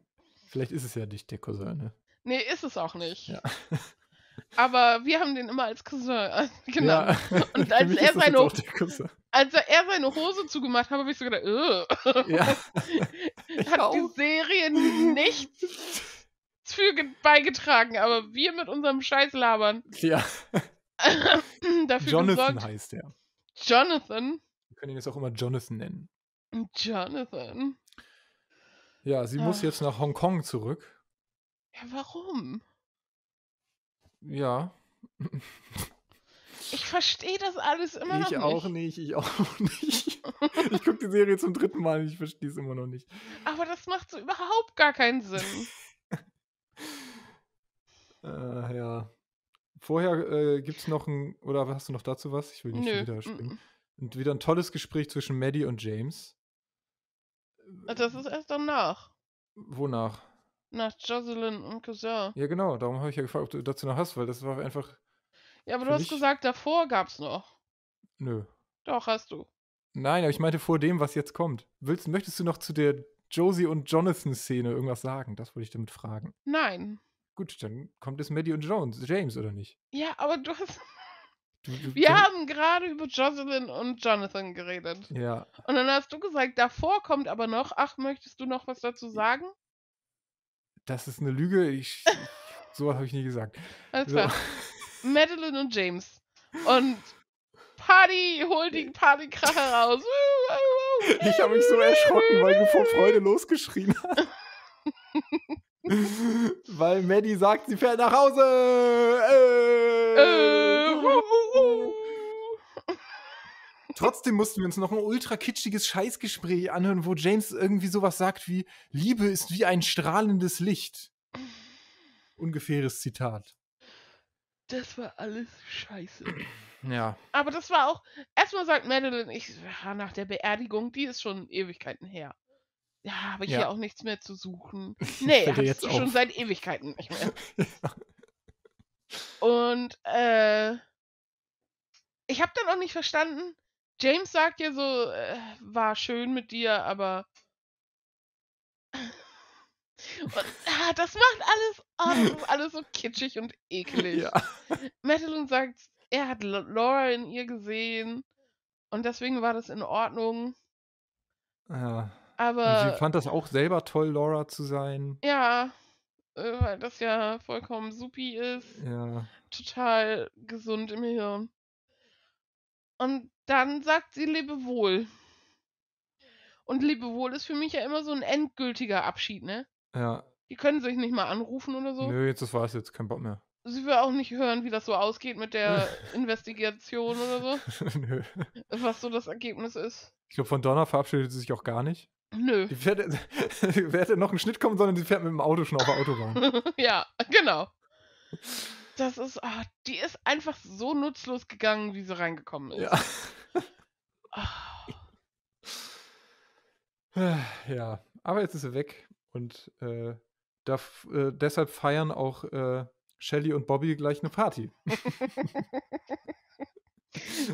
vielleicht ist es ja nicht der Cousin, ne? Nee, ist es auch nicht. Ja. *laughs* Aber wir haben den immer als Cousin genannt. Äh, ja. Genau. *laughs* Und als er, seine, als er seine Hose zugemacht hat, habe ich so gedacht, öh. Ja. *laughs* Hat auch. die Serie nichts für beigetragen, aber wir mit unserem Scheiß labern. Ja. *laughs* Dafür Jonathan gesorgt. heißt er. Jonathan. Wir können ihn jetzt auch immer Jonathan nennen. Jonathan. Ja, sie Ach. muss jetzt nach Hongkong zurück. Ja, warum? Ja. Ich verstehe das alles immer ich noch nicht. Ich auch *laughs* nicht, ich auch nicht. Ich gucke die Serie zum dritten Mal, und ich verstehe es immer noch nicht. Aber das macht so überhaupt gar keinen Sinn. *laughs* Äh, ja. Vorher äh, gibt es noch ein, oder hast du noch dazu was? Ich will nicht Nö. Mm, wieder spielen. Und mm. wieder ein tolles Gespräch zwischen Maddie und James. Ah, das ist erst danach. Wonach? Nach Jocelyn und Cousin. Ja, genau. Darum habe ich ja gefragt, ob du dazu noch hast, weil das war einfach. Ja, aber du hast gesagt, davor gab's noch. Nö. Doch, hast du. Nein, aber ich meinte vor dem, was jetzt kommt. Willst, möchtest du noch zu der Josie und Jonathan-Szene irgendwas sagen? Das wollte ich damit fragen. Nein. Gut, dann kommt es Maddie und Jones, James, oder nicht? Ja, aber du hast. *laughs* Du, du, Wir haben gerade über Jocelyn und Jonathan geredet. Ja. Und dann hast du gesagt, davor kommt aber noch, ach, möchtest du noch was dazu sagen? Das ist eine Lüge. Ich, so habe ich nie gesagt. Alles so. klar. *laughs* Madeline und James. Und Party, hol die Partykracher raus. Ich habe mich so erschrocken, weil du vor Freude losgeschrien hast. *laughs* Weil Maddie sagt, sie fährt nach Hause. Äh. Äh, uh, uh, uh. Trotzdem mussten wir uns noch ein ultra kitschiges Scheißgespräch anhören, wo James irgendwie sowas sagt wie: Liebe ist wie ein strahlendes Licht. Ungefähres Zitat. Das war alles scheiße. Ja. Aber das war auch. Erstmal sagt Madeline, ich, nach der Beerdigung, die ist schon Ewigkeiten her ja, habe ich ja. hier auch nichts mehr zu suchen. *laughs* Nee, habe ich schon seit Ewigkeiten nicht mehr. *laughs* Und äh, ich habe dann auch nicht verstanden. James sagt ja so, äh, war schön mit dir, aber *laughs* und, ah, das macht alles, oh, alles so kitschig und eklig. Ja. Madeline sagt, er hat Laura in ihr gesehen und deswegen war das in Ordnung. Ja. Aber. Sie fand das auch selber toll, Laura zu sein. Ja, äh, weil das ja vollkommen supi ist. Ja. Total gesund im Hirn. Und dann sagt sie Lebewohl. Und Lebewohl ist für mich ja immer so ein endgültiger Abschied, ne? Ja. Die können sich nicht mal anrufen oder so. Nö, jetzt war es jetzt, kein Bock mehr. Sie will auch nicht hören, wie das so ausgeht mit der *laughs* Investigation oder so. Nö. Was so das Ergebnis ist. Ich glaube, von Donner verabschiedet sie sich auch gar nicht. Nö. Die fährt, *laughs* die fährt noch ein Schnitt kommen, sondern die fährt mit dem Auto schon auf der Autobahn. *laughs* ja, genau. *laughs* Das ist, oh, die ist einfach so nutzlos gegangen, wie sie reingekommen ist. Ja. Oh. *sighs* Ja, aber jetzt ist sie weg und äh, darf, äh, deshalb feiern auch äh, Shelly und Bobby gleich eine Party.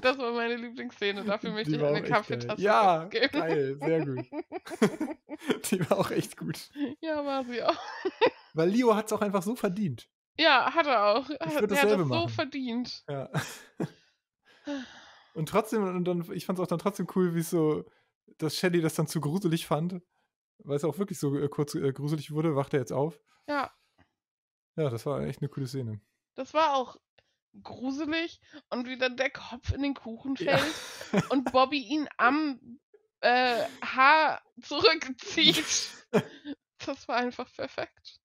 Das war meine Lieblingsszene. Dafür möchte ich eine Kaffeetasse Ja, geben. geil, sehr gut. *laughs* die war auch echt gut. Ja, war sie auch. Weil Leo hat es auch einfach so verdient. Ja, hat er auch. Ich würde dasselbe er hat es so verdient. Ja. Und trotzdem, und dann, ich fand es auch dann trotzdem cool, wie es so, dass Shelly das dann zu gruselig fand, weil es auch wirklich so äh, kurz äh, gruselig wurde, wacht er jetzt auf. Ja. Ja, das war echt eine coole Szene. Das war auch gruselig und wieder der Kopf in den Kuchen fällt ja. *laughs* und Bobby ihn am äh, Haar zurückzieht. *laughs* Das war einfach perfekt.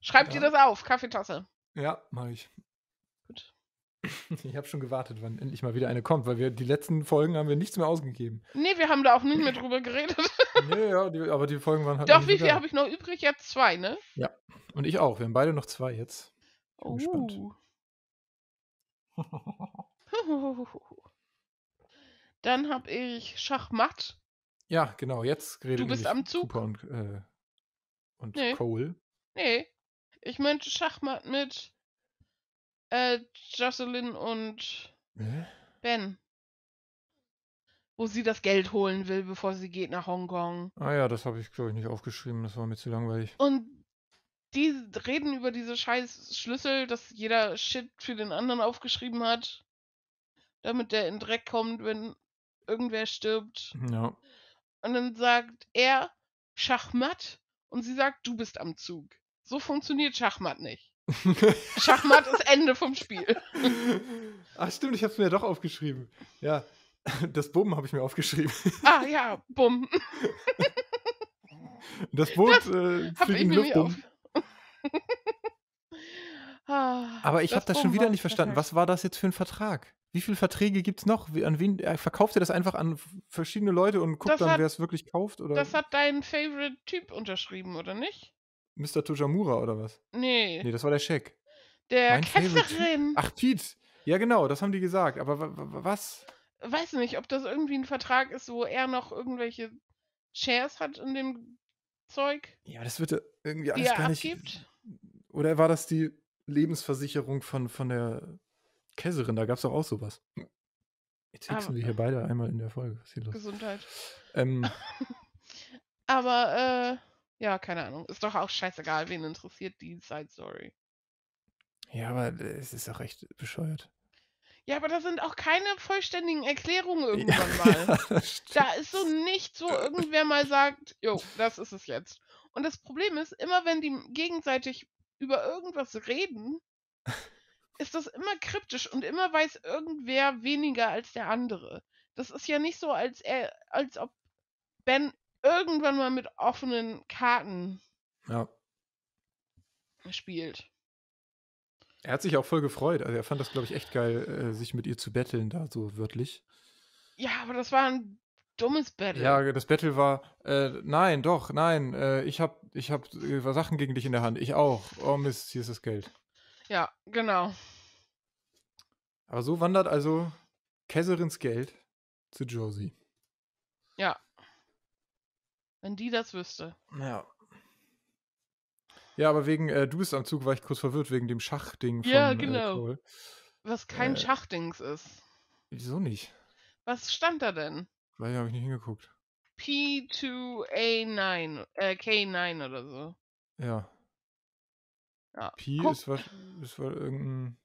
Schreibt ja. ihr das auf, Kaffeetasse. Ja, mache ich. Gut. *laughs* Ich habe schon gewartet, wann endlich mal wieder eine kommt, weil wir die letzten Folgen haben wir nichts mehr ausgegeben. Nee, wir haben da auch nicht mehr drüber geredet. nee, ja, die, aber die Folgen waren halt. Doch, wie viel habe ich noch übrig? Jetzt zwei, ne? Ja. Und ich auch. Wir haben beide noch zwei jetzt. Ich oh. Gespannt. *laughs* Dann habe ich Schachmatt. Ja, genau, jetzt rede ich. Du bist am Zug. Cooper und, äh, und nee. Cole. Nee. Ich meinte Schachmatt mit äh, Jocelyn und Hä? Ben. Wo sie das Geld holen will, bevor sie geht nach Hongkong. Ah ja, das habe ich, glaube ich, nicht aufgeschrieben. Das war mir zu langweilig. Und die reden über diese scheiß Schlüssel, dass jeder Shit für den anderen aufgeschrieben hat, damit der in Dreck kommt, wenn irgendwer stirbt. Ja. Und dann sagt er Schachmatt und sie sagt, du bist am Zug. So funktioniert Schachmatt nicht. *laughs* Schachmatt ist Ende vom Spiel. *laughs* Ach stimmt, ich hab's mir doch aufgeschrieben. Ja, *laughs* das Bumm habe ich mir aufgeschrieben. Ah ja, Bumm. Das Boot das äh, fliegt in die Luft um. *laughs* Ah, aber ich habe das schon wieder nicht verstanden. Was war das jetzt für ein Vertrag? Wie viele Verträge gibt es noch? An wen äh, verkauft ihr das einfach an verschiedene Leute und guckt das dann, wer es wirklich kauft? Oder? Das hat dein Favorite Typ unterschrieben, oder nicht? Mr. Tojamura oder was? Nee. Nee, das war der Scheck. Der Ketzerin. Ach, Pete. Ja, genau, das haben die gesagt. Aber was? Weiß nicht, ob das irgendwie ein Vertrag ist, wo er noch irgendwelche Shares hat in dem Zeug. Ja, das wird irgendwie alles die er gar nicht. Oder war das die Lebensversicherung von, von der Käserin? Da gab es doch auch sowas. Jetzt hexen ah, wir hier beide einmal in der Folge. Was hier los? Gesundheit. Ähm, *laughs* Aber, äh, ja, keine Ahnung. Ist doch auch scheißegal, wen interessiert die Side Story. Ja, aber äh, es ist auch echt bescheuert. Ja, aber da sind auch keine vollständigen Erklärungen irgendwann *laughs* mal. Ja, da ist so nichts, wo irgendwer mal sagt, jo, das ist es jetzt. Und das Problem ist, immer wenn die gegenseitig über irgendwas reden, ist das immer kryptisch und immer weiß irgendwer weniger als der andere. Das ist ja nicht so, als, er, als ob Ben irgendwann mal mit offenen Karten ja. spielt. Er hat sich auch voll gefreut. Also er fand das, glaube ich, echt geil, äh, sich mit ihr zu betteln, da so wörtlich. Ja, aber das war ein dummes Battle. Ja, das Battle war, äh, nein, doch, nein, äh, ich hab, ich hab äh, Sachen gegen dich in der Hand. Ich auch. Oh Mist, hier ist das Geld. Ja, genau. Aber so wandert also Käserins Geld zu Josie. Ja. Wenn die das wüsste. Ja. Ja, aber wegen, äh, du bist am Zug, war ich kurz verwirrt wegen dem Schachding. von Ja, äh, genau. Cole. Was kein äh. Schachdings ist. Wieso nicht? Was stand da denn? Welche habe ich nicht hingeguckt? P2A9, äh, K9 oder so. Ja. ja. P Guck. ist was, ist was irgendein.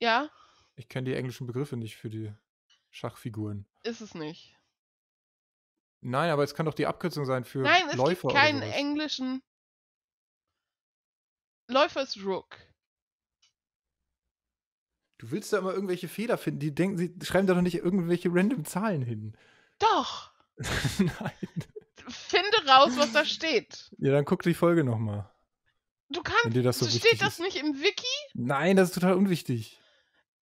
Ja? Ich kenne die englischen Begriffe nicht für die Schachfiguren. Ist es nicht. Nein, aber es kann doch die Abkürzung sein für Nein, es Läufer. Gibt keinen englischen. Läufer ist Rook. Du willst da immer irgendwelche Fehler finden. Die denken, sie schreiben da doch nicht irgendwelche random Zahlen hin. Doch. *laughs* Nein. Finde raus, was da steht. Ja, dann guck die Folge nochmal. Du kannst. Dir das so steht das ist. nicht im Wiki? Nein, das ist total unwichtig.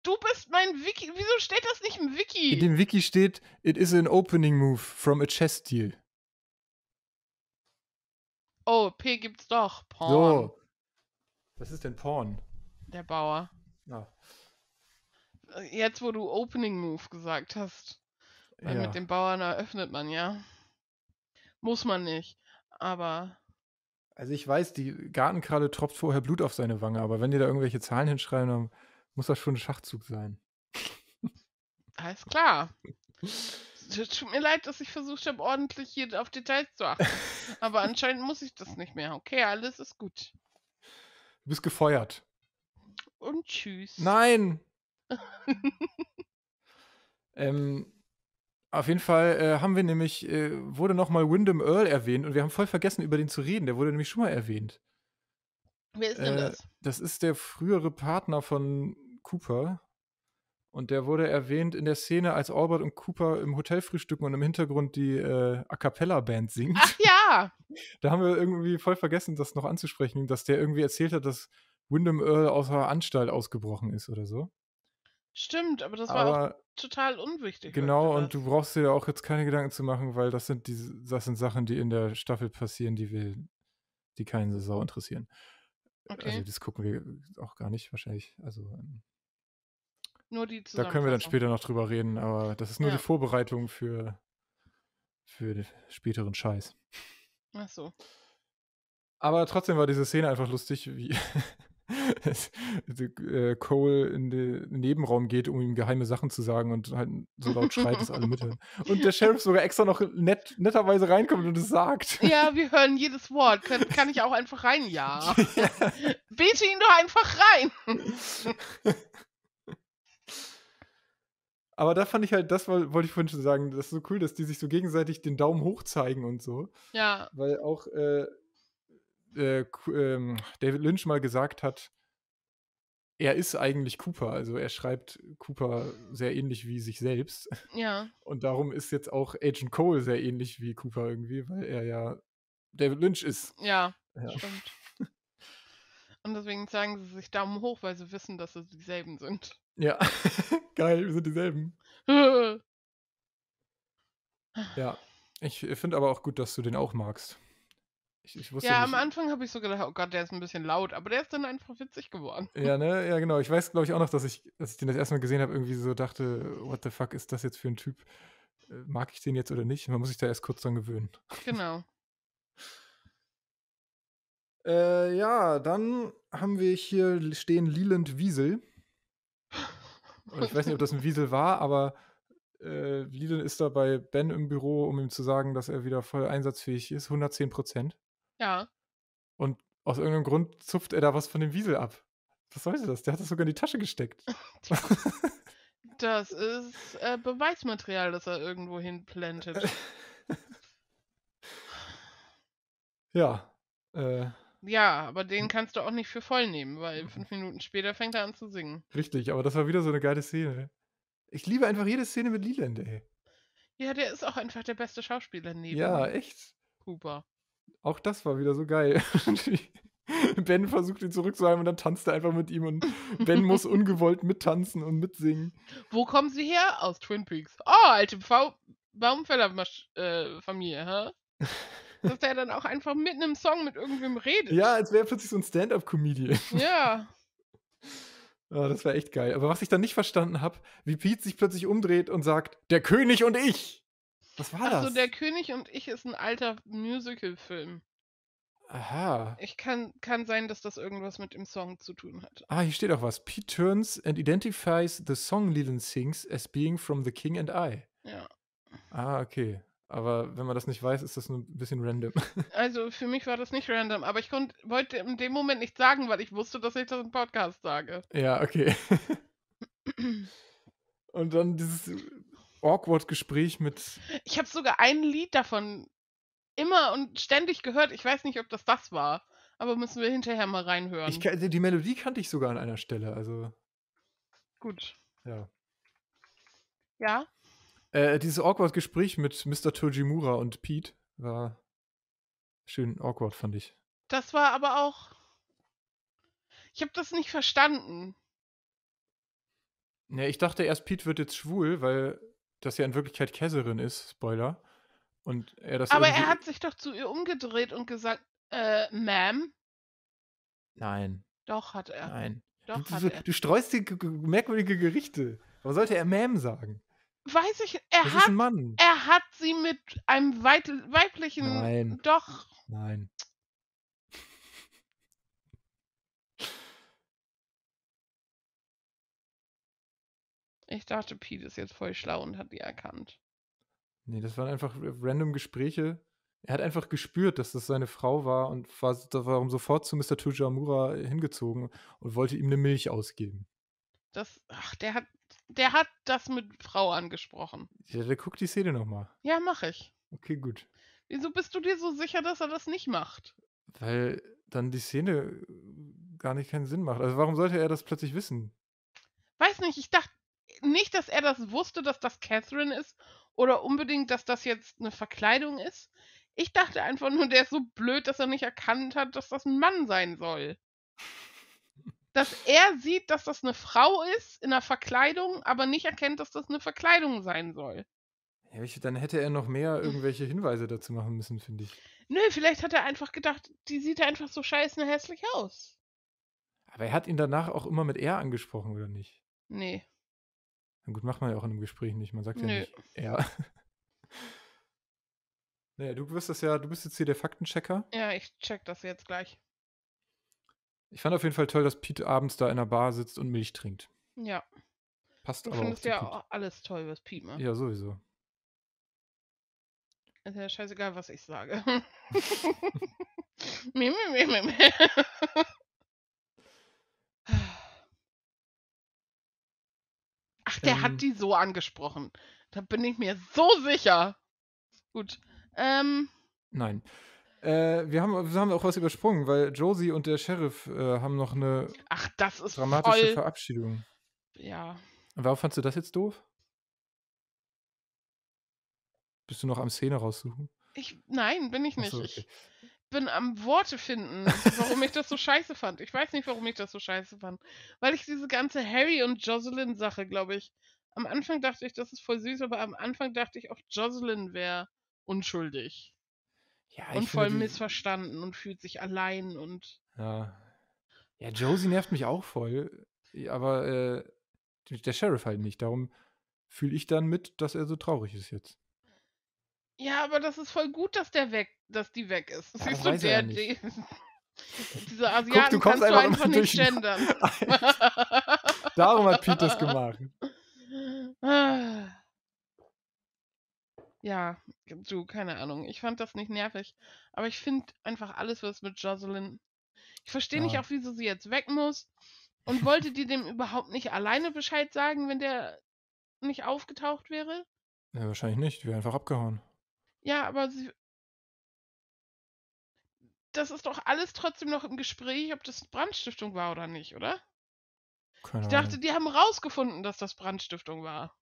Du bist mein Wiki. Wieso steht das nicht im Wiki? In dem Wiki steht, it is an opening move from a chess deal. Oh, P gibt's doch. Porn. So. Was ist denn Porn? Der Bauer. Ja. Ah. Jetzt, wo du Opening Move gesagt hast. Weil ja. mit dem Bauern eröffnet man ja. Muss man nicht, aber. Also ich weiß, die Gartenkralle tropft vorher Blut auf seine Wange, aber wenn die da irgendwelche Zahlen hinschreiben, dann muss das schon ein Schachzug sein. Alles klar. Tut mir leid, dass ich versucht habe, ordentlich hier auf Details zu achten. Aber *laughs* anscheinend muss ich das nicht mehr. Okay, alles ist gut. Du bist gefeuert. Und tschüss. Nein! *laughs* ähm, auf jeden Fall äh, haben wir nämlich, äh, wurde nochmal Wyndham Earl erwähnt und wir haben voll vergessen, über den zu reden. Der wurde nämlich schon mal erwähnt. Wer ist denn äh, das? Das ist der frühere Partner von Cooper. Und der wurde erwähnt in der Szene, als Albert und Cooper im Hotel frühstücken und im Hintergrund die äh, A Cappella-Band singt. Ach ja! *laughs* Da haben wir irgendwie voll vergessen, das noch anzusprechen, dass der irgendwie erzählt hat, dass Wyndham Earl aus der Anstalt ausgebrochen ist oder so. Stimmt, aber das aber war auch total unwichtig. Genau, und du brauchst dir auch jetzt keine Gedanken zu machen, weil das sind diese, das sind Sachen, die in der Staffel passieren, die wir, die keinen so sau interessieren. Also okay. Also das gucken wir auch gar nicht wahrscheinlich. Also ähm nur die Da können wir dann später noch drüber reden, aber das ist nur ja. die Vorbereitung für, für den späteren Scheiß. Ach so. Aber trotzdem war diese Szene einfach lustig, wie, *laughs* Also, äh, Cole in den Nebenraum geht, um ihm geheime Sachen zu sagen und halt so laut schreit, dass alle mithören. *laughs* Und der Sheriff sogar extra noch nett, netterweise reinkommt und es sagt. Ja, wir hören jedes Wort. Kann, kann ich auch einfach rein? Ja. ja. *laughs* Bete ihn doch einfach rein. Aber da fand ich halt, das wollte ich vorhin schon sagen, das ist so cool, dass die sich so gegenseitig den Daumen hoch zeigen und so. Ja. Weil auch äh, äh, ähm, David Lynch mal gesagt hat, er ist eigentlich Cooper, also er schreibt Cooper sehr ähnlich wie sich selbst. Ja. *laughs* Und darum ist jetzt auch Agent Cole sehr ähnlich wie Cooper irgendwie, weil er ja David Lynch ist. Ja, ja. stimmt. *laughs* Und deswegen zeigen sie sich Daumen hoch, weil sie wissen, dass sie dieselben sind. Ja, *laughs* geil, wir sind dieselben. ja, ich äh, finde aber auch gut, dass du den auch magst. Ich, ich wusste ja, nicht. am Anfang habe ich so gedacht, oh Gott, der ist ein bisschen laut, aber der ist dann einfach witzig geworden. *laughs* Ja, ne? Ja, genau. Ich weiß, glaube ich, auch noch, dass ich, als ich den das erste Mal gesehen habe, irgendwie so dachte, what the fuck ist das jetzt für ein Typ? Äh, mag ich den jetzt oder nicht? Man muss sich da erst kurz dran gewöhnen. *laughs* Genau. äh, ja, dann haben wir hier stehen Leland Wiesel. *laughs* Und ich weiß nicht, ob das ein Wiesel war, aber äh, Leland ist da bei Ben im Büro, um ihm zu sagen, dass er wieder voll einsatzfähig ist. 110 Prozent. Ja. Und aus irgendeinem Grund zupft er da was von dem Wiesel ab. Was sollte das? Der hat das sogar in die Tasche gesteckt. *laughs* das ist äh, Beweismaterial, das er irgendwo hinplantet. *laughs* ja. Äh, ja, aber den kannst du auch nicht für voll nehmen, weil fünf Minuten später fängt er an zu singen. Richtig, aber das war wieder so eine geile Szene. Ich liebe einfach jede Szene mit Leland, ey. Ja, der ist auch einfach der beste Schauspieler neben. Ja, echt. Cooper. Auch das war wieder so geil. *laughs* ben versucht ihn zurückzuhalten und dann tanzt er einfach mit ihm und Ben muss *laughs* ungewollt mittanzen und mitsingen. Wo kommen sie her? Aus Twin Peaks. Oh, alte Baumfeller-Familie, äh, hä? *laughs* Dass der dann auch einfach mit einem Song mit irgendwem redet. Ja, als wäre plötzlich so ein Stand-Up-Comedian. Ja. Oh, das wäre echt geil. Aber was ich dann nicht verstanden habe, wie Pete sich plötzlich umdreht und sagt, der König und ich. Was war Ach das? Also der König und ich ist ein alter Musical-Film. Aha. Ich kann, kann sein, dass das irgendwas mit dem Song zu tun hat. Ah, hier steht auch was. Pete turns and identifies the song Leland sings as being from The King and I. Ja. Ah, okay. Aber wenn man das nicht weiß, ist das ein bisschen random. *laughs* Also für mich war das nicht random, aber ich konnt, wollte in dem Moment nicht sagen, weil ich wusste, dass ich das im Podcast sage. Ja, okay. *laughs* Und dann dieses awkward Gespräch mit. Ich habe sogar ein Lied davon immer und ständig gehört. Ich weiß nicht, ob das das war, aber müssen wir hinterher mal reinhören. Ich, die Melodie kannte ich sogar an einer Stelle, also. Gut. Ja. Ja. Äh, dieses awkward Gespräch mit Mr. Tojimura und Pete war schön awkward, fand ich. Das war aber auch. Ich habe das nicht verstanden. Ne, ich dachte erst, Pete wird jetzt schwul, weil dass sie in Wirklichkeit Käserin ist, Spoiler. Und er das Aber er hat sich doch zu ihr umgedreht und gesagt, äh, Ma'am? Nein. Doch hat er. Nein. Doch du, hat du, er. Du streust dir merkwürdige Gerichte. Warum sollte er Ma'am sagen? Weiß ich, er das hat, er hat sie mit einem weiblichen, Nein. doch. Nein. Ich dachte, Pete ist jetzt voll schlau und hat die erkannt. Nee, das waren einfach random Gespräche. Er hat einfach gespürt, dass das seine Frau war und war darum sofort zu Mr. Tujamura hingezogen und wollte ihm eine Milch ausgeben. Das, ach, der hat, der hat das mit Frau angesprochen. Ja, der guckt die Szene nochmal. Ja, mach ich. Okay, gut. Wieso bist du dir so sicher, dass er das nicht macht? Weil dann die Szene äh, gar nicht keinen Sinn macht. Also warum sollte er das plötzlich wissen? Weiß nicht, ich dachte, nicht, dass er das wusste, dass das Catherine ist oder unbedingt, dass das jetzt eine Verkleidung ist. Ich dachte einfach nur, der ist so blöd, dass er nicht erkannt hat, dass das ein Mann sein soll. Dass er sieht, dass das eine Frau ist in einer Verkleidung, aber nicht erkennt, dass das eine Verkleidung sein soll. Ja, ich, dann hätte er noch mehr irgendwelche Hinweise dazu machen müssen, finde ich. Nö, vielleicht hat er einfach gedacht, die sieht einfach so scheiße hässlich aus. Aber er hat ihn danach auch immer mit er angesprochen, oder nicht? Nee. Na gut, macht man ja auch in einem Gespräch nicht. Man sagt ja Nö. nicht, ja. *laughs* naja, du wirst das ja, du bist jetzt hier der Faktenchecker. Ja, ich check das jetzt gleich. Ich fand auf jeden Fall toll, dass Pete abends da in der Bar sitzt und Milch trinkt. Ja. Passt du aber findest auch ja auch alles toll, was Pete macht. Ja, sowieso. Ist ja scheißegal, was ich sage. *laughs* meh, meh, meh, meh. *laughs* Ach, der ähm, hat die so angesprochen. Da bin ich mir so sicher. Gut. Ähm, Nein. Äh, wir, haben, wir haben auch was übersprungen, weil Josie und der Sheriff äh, haben noch eine Ach, das ist dramatische voll... Verabschiedung. Ja. warum fandst du das jetzt doof? Bist du noch am Szene raussuchen? Ich, nein, bin ich nicht. So, okay. ich, bin am Worte finden, warum ich das so scheiße fand. Ich weiß nicht, warum ich das so scheiße fand. Weil ich diese ganze Harry und Jocelyn-Sache, glaube ich. Am Anfang dachte ich, das ist voll süß, aber am Anfang dachte ich auch, Jocelyn wäre unschuldig. Ja, ich und voll finde, missverstanden und fühlt sich allein und. Ja. Ja, Josie nervt mich auch voll, aber äh, der Sheriff halt nicht. Darum fühle ich dann mit, dass er so traurig ist jetzt. Ja, aber das ist voll gut, dass der weg, dass die weg ist. Ja, Siehst du, der, die, *laughs* diese Asiaten Guck, kannst du einfach nicht gendern. *laughs* Darum hat Pete das gemacht. *laughs* Ja, du, keine Ahnung. Ich fand das nicht nervig. Aber ich finde einfach alles, was mit Jocelyn. Ich verstehe ja. nicht auch, wieso sie jetzt weg muss. Und wollte die dem überhaupt nicht alleine Bescheid sagen, wenn der nicht aufgetaucht wäre? Ja, wahrscheinlich nicht. Die wäre einfach abgehauen. Ja, aber sie, das ist doch alles trotzdem noch im Gespräch, ob das Brandstiftung war oder nicht, oder? Keine ich dachte, die haben rausgefunden, dass das Brandstiftung war.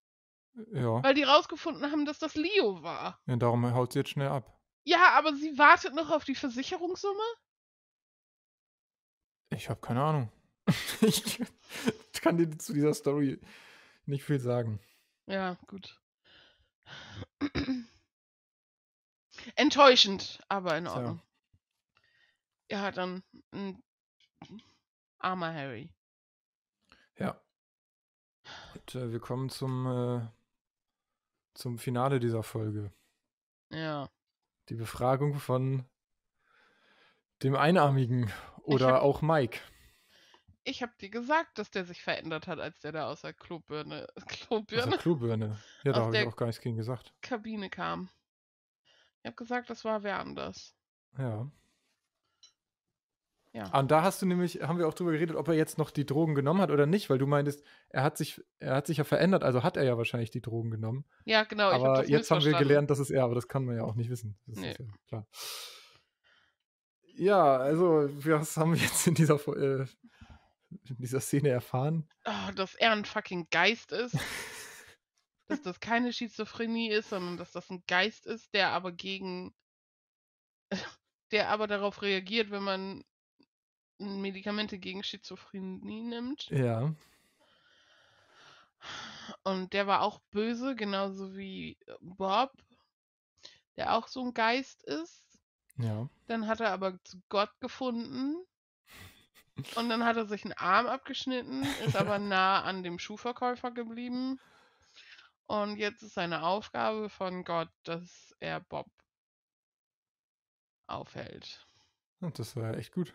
Ja. Weil die rausgefunden haben, dass das Leo war. Ja, darum haut sie jetzt schnell ab. Ja, aber sie wartet noch auf die Versicherungssumme? Ich habe keine Ahnung. *laughs* ich kann dir zu dieser Story nicht viel sagen. Ja, gut enttäuschend, aber in Ordnung. So. Ja, dann ein hm, armer Harry. Ja. Und äh, wir kommen zum, äh, zum Finale dieser Folge. Ja. Die Befragung von dem Einarmigen oder hab, auch Mike. Ich hab dir gesagt, dass der sich verändert hat, als der da aus der Klobirne, *laughs* Klobirne, aus der Klobirne. Ja, *laughs* da habe ich auch gar nichts gegen gesagt. Kabine kam. Ich habe gesagt, das war wer anders. Ja. Ja. Ah, und da hast du nämlich, haben wir auch drüber geredet, ob er jetzt noch die Drogen genommen hat oder nicht, weil du meintest, er hat sich, er hat sich ja verändert, also hat er ja wahrscheinlich die Drogen genommen. Ja, genau. Aber hab jetzt haben wir gelernt, dass es er, aber das kann man ja auch nicht wissen. Das nee. ist ja klar. Ja, also, was haben wir jetzt in dieser, äh, in dieser Szene erfahren? Oh, dass er ein fucking Geist ist. *laughs* dass das keine Schizophrenie ist, sondern dass das ein Geist ist, der aber gegen, der aber darauf reagiert, wenn man Medikamente gegen Schizophrenie nimmt. Ja. Und der war auch böse, genauso wie Bob, der auch so ein Geist ist. Ja. Dann hat er aber zu Gott gefunden. Und dann hat er sich einen Arm abgeschnitten, ist *laughs* aber nah an dem Schuhverkäufer geblieben. Und jetzt ist eine Aufgabe von Gott, dass er Bob aufhält. Und das war ja echt gut.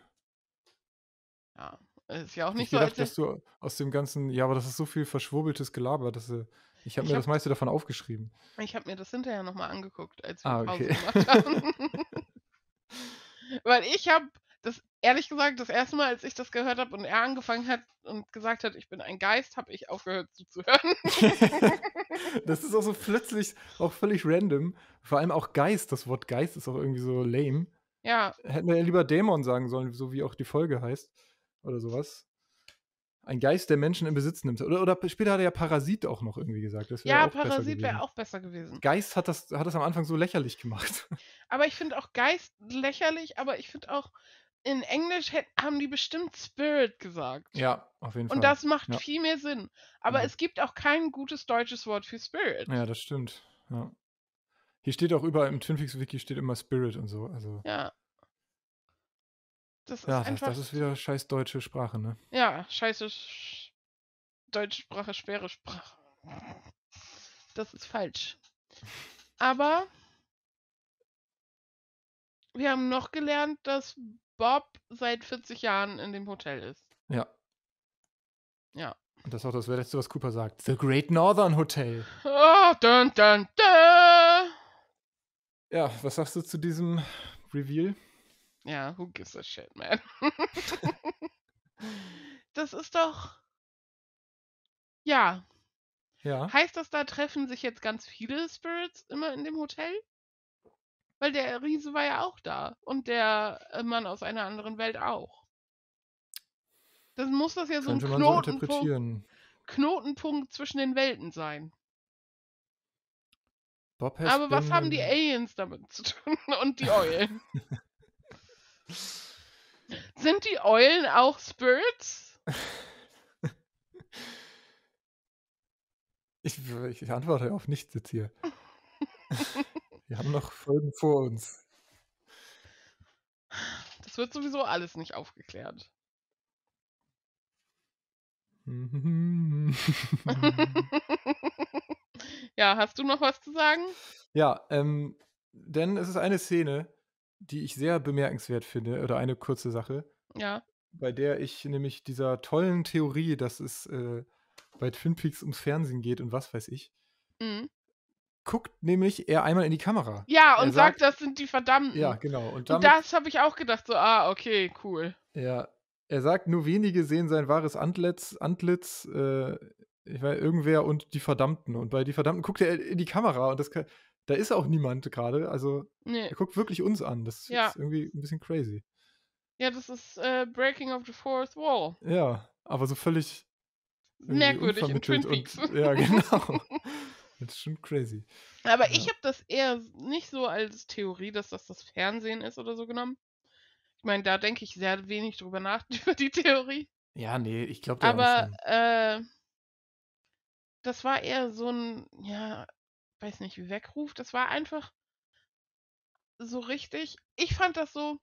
Ja, ist ja auch nicht ich so. Ich dass du aus dem ganzen, ja, aber das ist so viel verschwurbeltes Gelaber, dass äh, ich habe mir hab, das meiste davon aufgeschrieben. Ich habe mir das hinterher nochmal angeguckt, als wir ah, Pause okay. gemacht haben. *laughs* *laughs* Weil ich habe das ehrlich gesagt, das erste Mal, als ich das gehört habe und er angefangen hat und gesagt hat, ich bin ein Geist, habe ich aufgehört zuzuhören. *laughs* das ist auch so plötzlich, *laughs* auch völlig random. Vor allem auch Geist, das Wort Geist ist auch irgendwie so lame. Ja. Hätten wir ja lieber Dämon sagen sollen, so wie auch die Folge heißt. Oder sowas. Ein Geist, der Menschen in Besitz nimmt. Oder, oder später hat er ja Parasit auch noch irgendwie gesagt. ja, Parasit wäre auch besser gewesen. Geist hat das, hat das am Anfang so lächerlich gemacht. Aber ich finde auch Geist lächerlich, aber ich finde auch, in Englisch haben die bestimmt Spirit gesagt. Ja, auf jeden Fall. Und das macht ja. viel mehr Sinn. Aber ja. Genau. es gibt auch kein gutes deutsches Wort für Spirit. Ja, das stimmt. Ja. Hier steht auch überall im Twin Peaks Wiki steht immer Spirit und so. Also ja. Das ist, ja, einfach, das ist wieder scheiß deutsche Sprache, ne? Ja, scheiße Sch deutsche Sprache, schwere Sprache. Das ist falsch. Aber wir haben noch gelernt, dass Bob seit 40 Jahren in dem Hotel ist. Ja. Ja. Und das ist auch das Letzte, was Cooper sagt. The Great Northern Hotel. Oh, dun, dun, dun. Ja, was sagst du zu diesem Reveal? Ja, who gives a shit, man? *laughs* das ist doch. Ja. Ja. Heißt das, da treffen sich jetzt ganz viele Spirits immer in dem Hotel? Weil der Riese war ja auch da und der äh, Mann aus einer anderen Welt auch. Dann muss das ja so ein Knotenpunkt, so Knotenpunkt zwischen den Welten sein. Aber was haben die Aliens damit zu tun *laughs* und die Eulen? Sind die Eulen auch Spirits? *laughs* Ich, ich antworte auf nichts jetzt hier. *laughs* Wir haben noch Folgen vor uns. Das wird sowieso alles nicht aufgeklärt. *laughs* ja, hast du noch was zu sagen? Ja, ähm, denn es ist eine Szene, die ich sehr bemerkenswert finde, oder eine kurze Sache. Ja. Bei der ich nämlich dieser tollen Theorie, dass es äh, bei Twin Peaks ums Fernsehen geht und was weiß ich, mhm guckt nämlich er einmal in die Kamera. Ja, und sagt, sagt, das sind die Verdammten. Ja, genau. Und, damit, und das habe ich auch gedacht, so, ah, okay, cool. Ja, er sagt, nur wenige sehen sein wahres Antlitz, Antlitz äh, ich weiß, irgendwer und die Verdammten. Und bei die Verdammten guckt er in die Kamera und das kann, da ist auch niemand gerade. Also nee. er guckt wirklich uns an. Das ja. ist irgendwie ein bisschen crazy. Ja, das ist äh, Breaking of the Fourth Wall. Ja, aber so völlig merkwürdig in Twin Peaks. Und, ja, *laughs* genau. *laughs* Das ist schon crazy. Aber ja. ich habe das eher nicht so als Theorie, dass das das Fernsehen ist oder so genommen. Ich meine, da denke ich sehr wenig drüber nach, *laughs* über die Theorie. Ja, nee, ich glaube, aber äh, das war eher so ein, ja, weiß nicht, Weckruf. Das war einfach so richtig. Ich fand das so,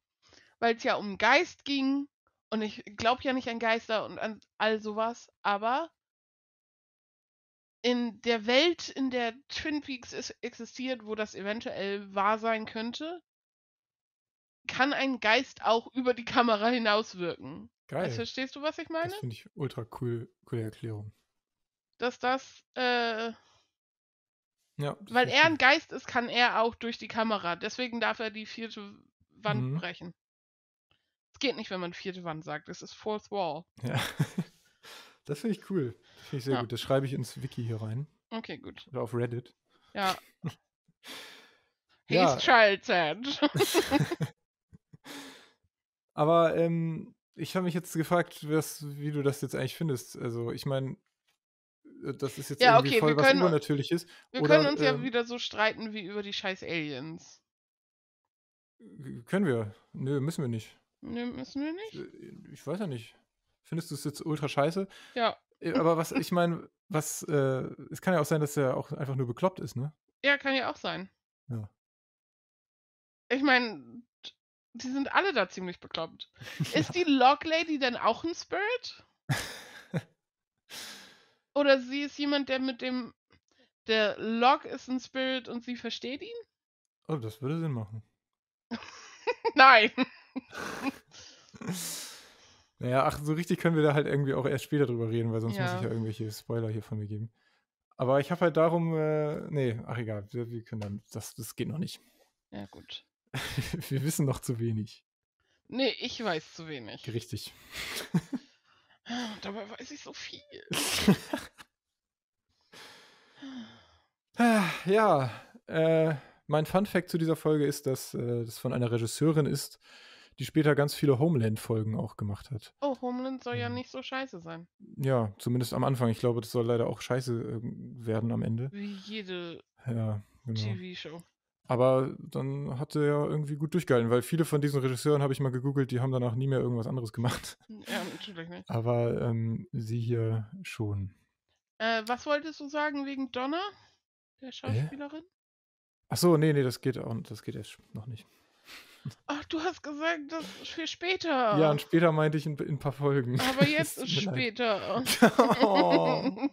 weil es ja um Geist ging und ich glaube ja nicht an Geister und an all sowas, aber in der Welt, in der Twin Peaks existiert, wo das eventuell wahr sein könnte, kann ein Geist auch über die Kamera hinaus wirken. Also, Geil. Also, verstehst du, was ich meine? Das finde ich ultra cool, coole Erklärung. Dass das, äh, ja, das weil er ein Geist ist, kann er auch durch die Kamera. Deswegen darf er die vierte Wand mhm. brechen. Es geht nicht, wenn man vierte Wand sagt. Es ist Fourth Wall. Ja. *laughs* Das finde ich cool. Das finde ich sehr ja. gut. Das schreibe ich ins Wiki hier rein. Okay, gut. Oder auf Reddit. Ja. He's *laughs* ja. child sand. *laughs* Aber ähm, ich habe mich jetzt gefragt, was, wie du das jetzt eigentlich findest. Also ich meine, äh, das ist jetzt ja, irgendwie okay, voll was können, Übernatürliches. Wir Oder, können uns ja ähm wieder so streiten wie über die scheiß Aliens. Können wir. Nö, müssen wir nicht. Nö, müssen wir nicht? Ich, äh, ich weiß ja nicht findest du es jetzt ultra scheiße. Ja. Äh, *laughs* aber was, ich meine, was, äh, es kann ja auch sein, dass er auch einfach nur bekloppt ist, ne? Ja, kann ja auch sein. Ja. Ich meine, die sind alle da ziemlich bekloppt. *laughs* ja. Ist die Log Lady denn auch ein Spirit? *laughs* Oder sie ist jemand, der mit dem. Der Log ist ein Spirit und sie versteht ihn? Oh, das würde Sinn machen. Nein. Naja, ach, so richtig können wir da halt irgendwie auch erst später drüber reden, weil sonst ja. muss ich ja irgendwelche Spoiler hier von mir geben. Aber ich habe halt darum, äh, nee, ach egal, wir, wir, können dann, das, das geht noch nicht. Ja, gut. *laughs* wir wissen noch zu wenig. Nee, ich weiß zu wenig. Richtig. Dabei weiß ich so viel. *laughs* ja, äh, mein Fun Fact zu dieser Folge ist, dass äh, das von einer Regisseurin ist, die später ganz viele Homeland-Folgen auch gemacht hat. Oh, Homeland soll ja. ja ähm. nicht so scheiße sein. Ja, zumindest am Anfang. Ich glaube, das soll leider auch scheiße ähm, werden am Ende. Wie jede ja, genau. TV-Show. Aber dann hat er ja irgendwie gut durchgehalten, weil viele von diesen Regisseuren habe ich mal gegoogelt, die haben danach nie mehr irgendwas anderes gemacht. *laughs* Ja, natürlich nicht. Aber ähm, sie hier schon. Äh, was wolltest du sagen wegen Donna, der Schauspielerin? Äh? Ach so, nee, nee, das geht auch, das geht jetzt noch nicht. Ach, du hast gesagt, das ist viel später. Ja, und später meinte ich in, in ein paar Folgen. Aber *laughs* jetzt ist es später. oh. *laughs*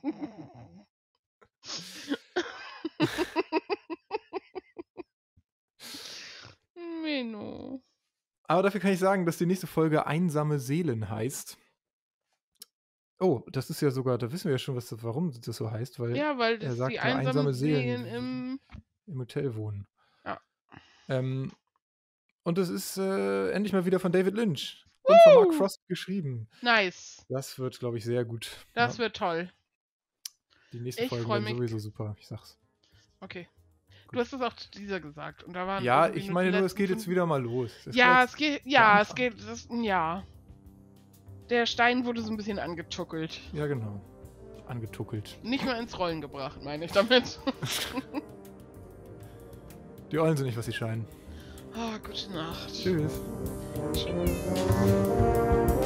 Menno. Aber dafür kann ich sagen, dass die nächste Folge Einsame Seelen heißt. Oh, das ist ja sogar, da wissen wir ja schon, was, warum das so heißt, weil, ja, weil er sagt, die einsame, einsame Seelen, Seelen im, im, Hotel wohnen. Ja. Ähm, und es ist äh, endlich mal wieder von David Lynch Woo! und von Mark Frost geschrieben. Nice. Das wird, glaube ich, sehr gut. Das ja. wird toll. Die nächste ich Folge wird sowieso super, ich sag's. Okay. Gut. Du hast es auch zu dieser gesagt. Und da waren ja, ich meine nur, es geht jetzt wieder mal los. Das ja, es geht, ja, es geht, das, ja. Der Stein wurde so ein bisschen angetuckelt. Ja, genau. Angetuckelt. Nicht mehr ins Rollen gebracht, meine ich damit. *laughs* Die Eulen sind nicht, was sie scheinen. Ah, gute Nacht. Tschüss. Tschüss.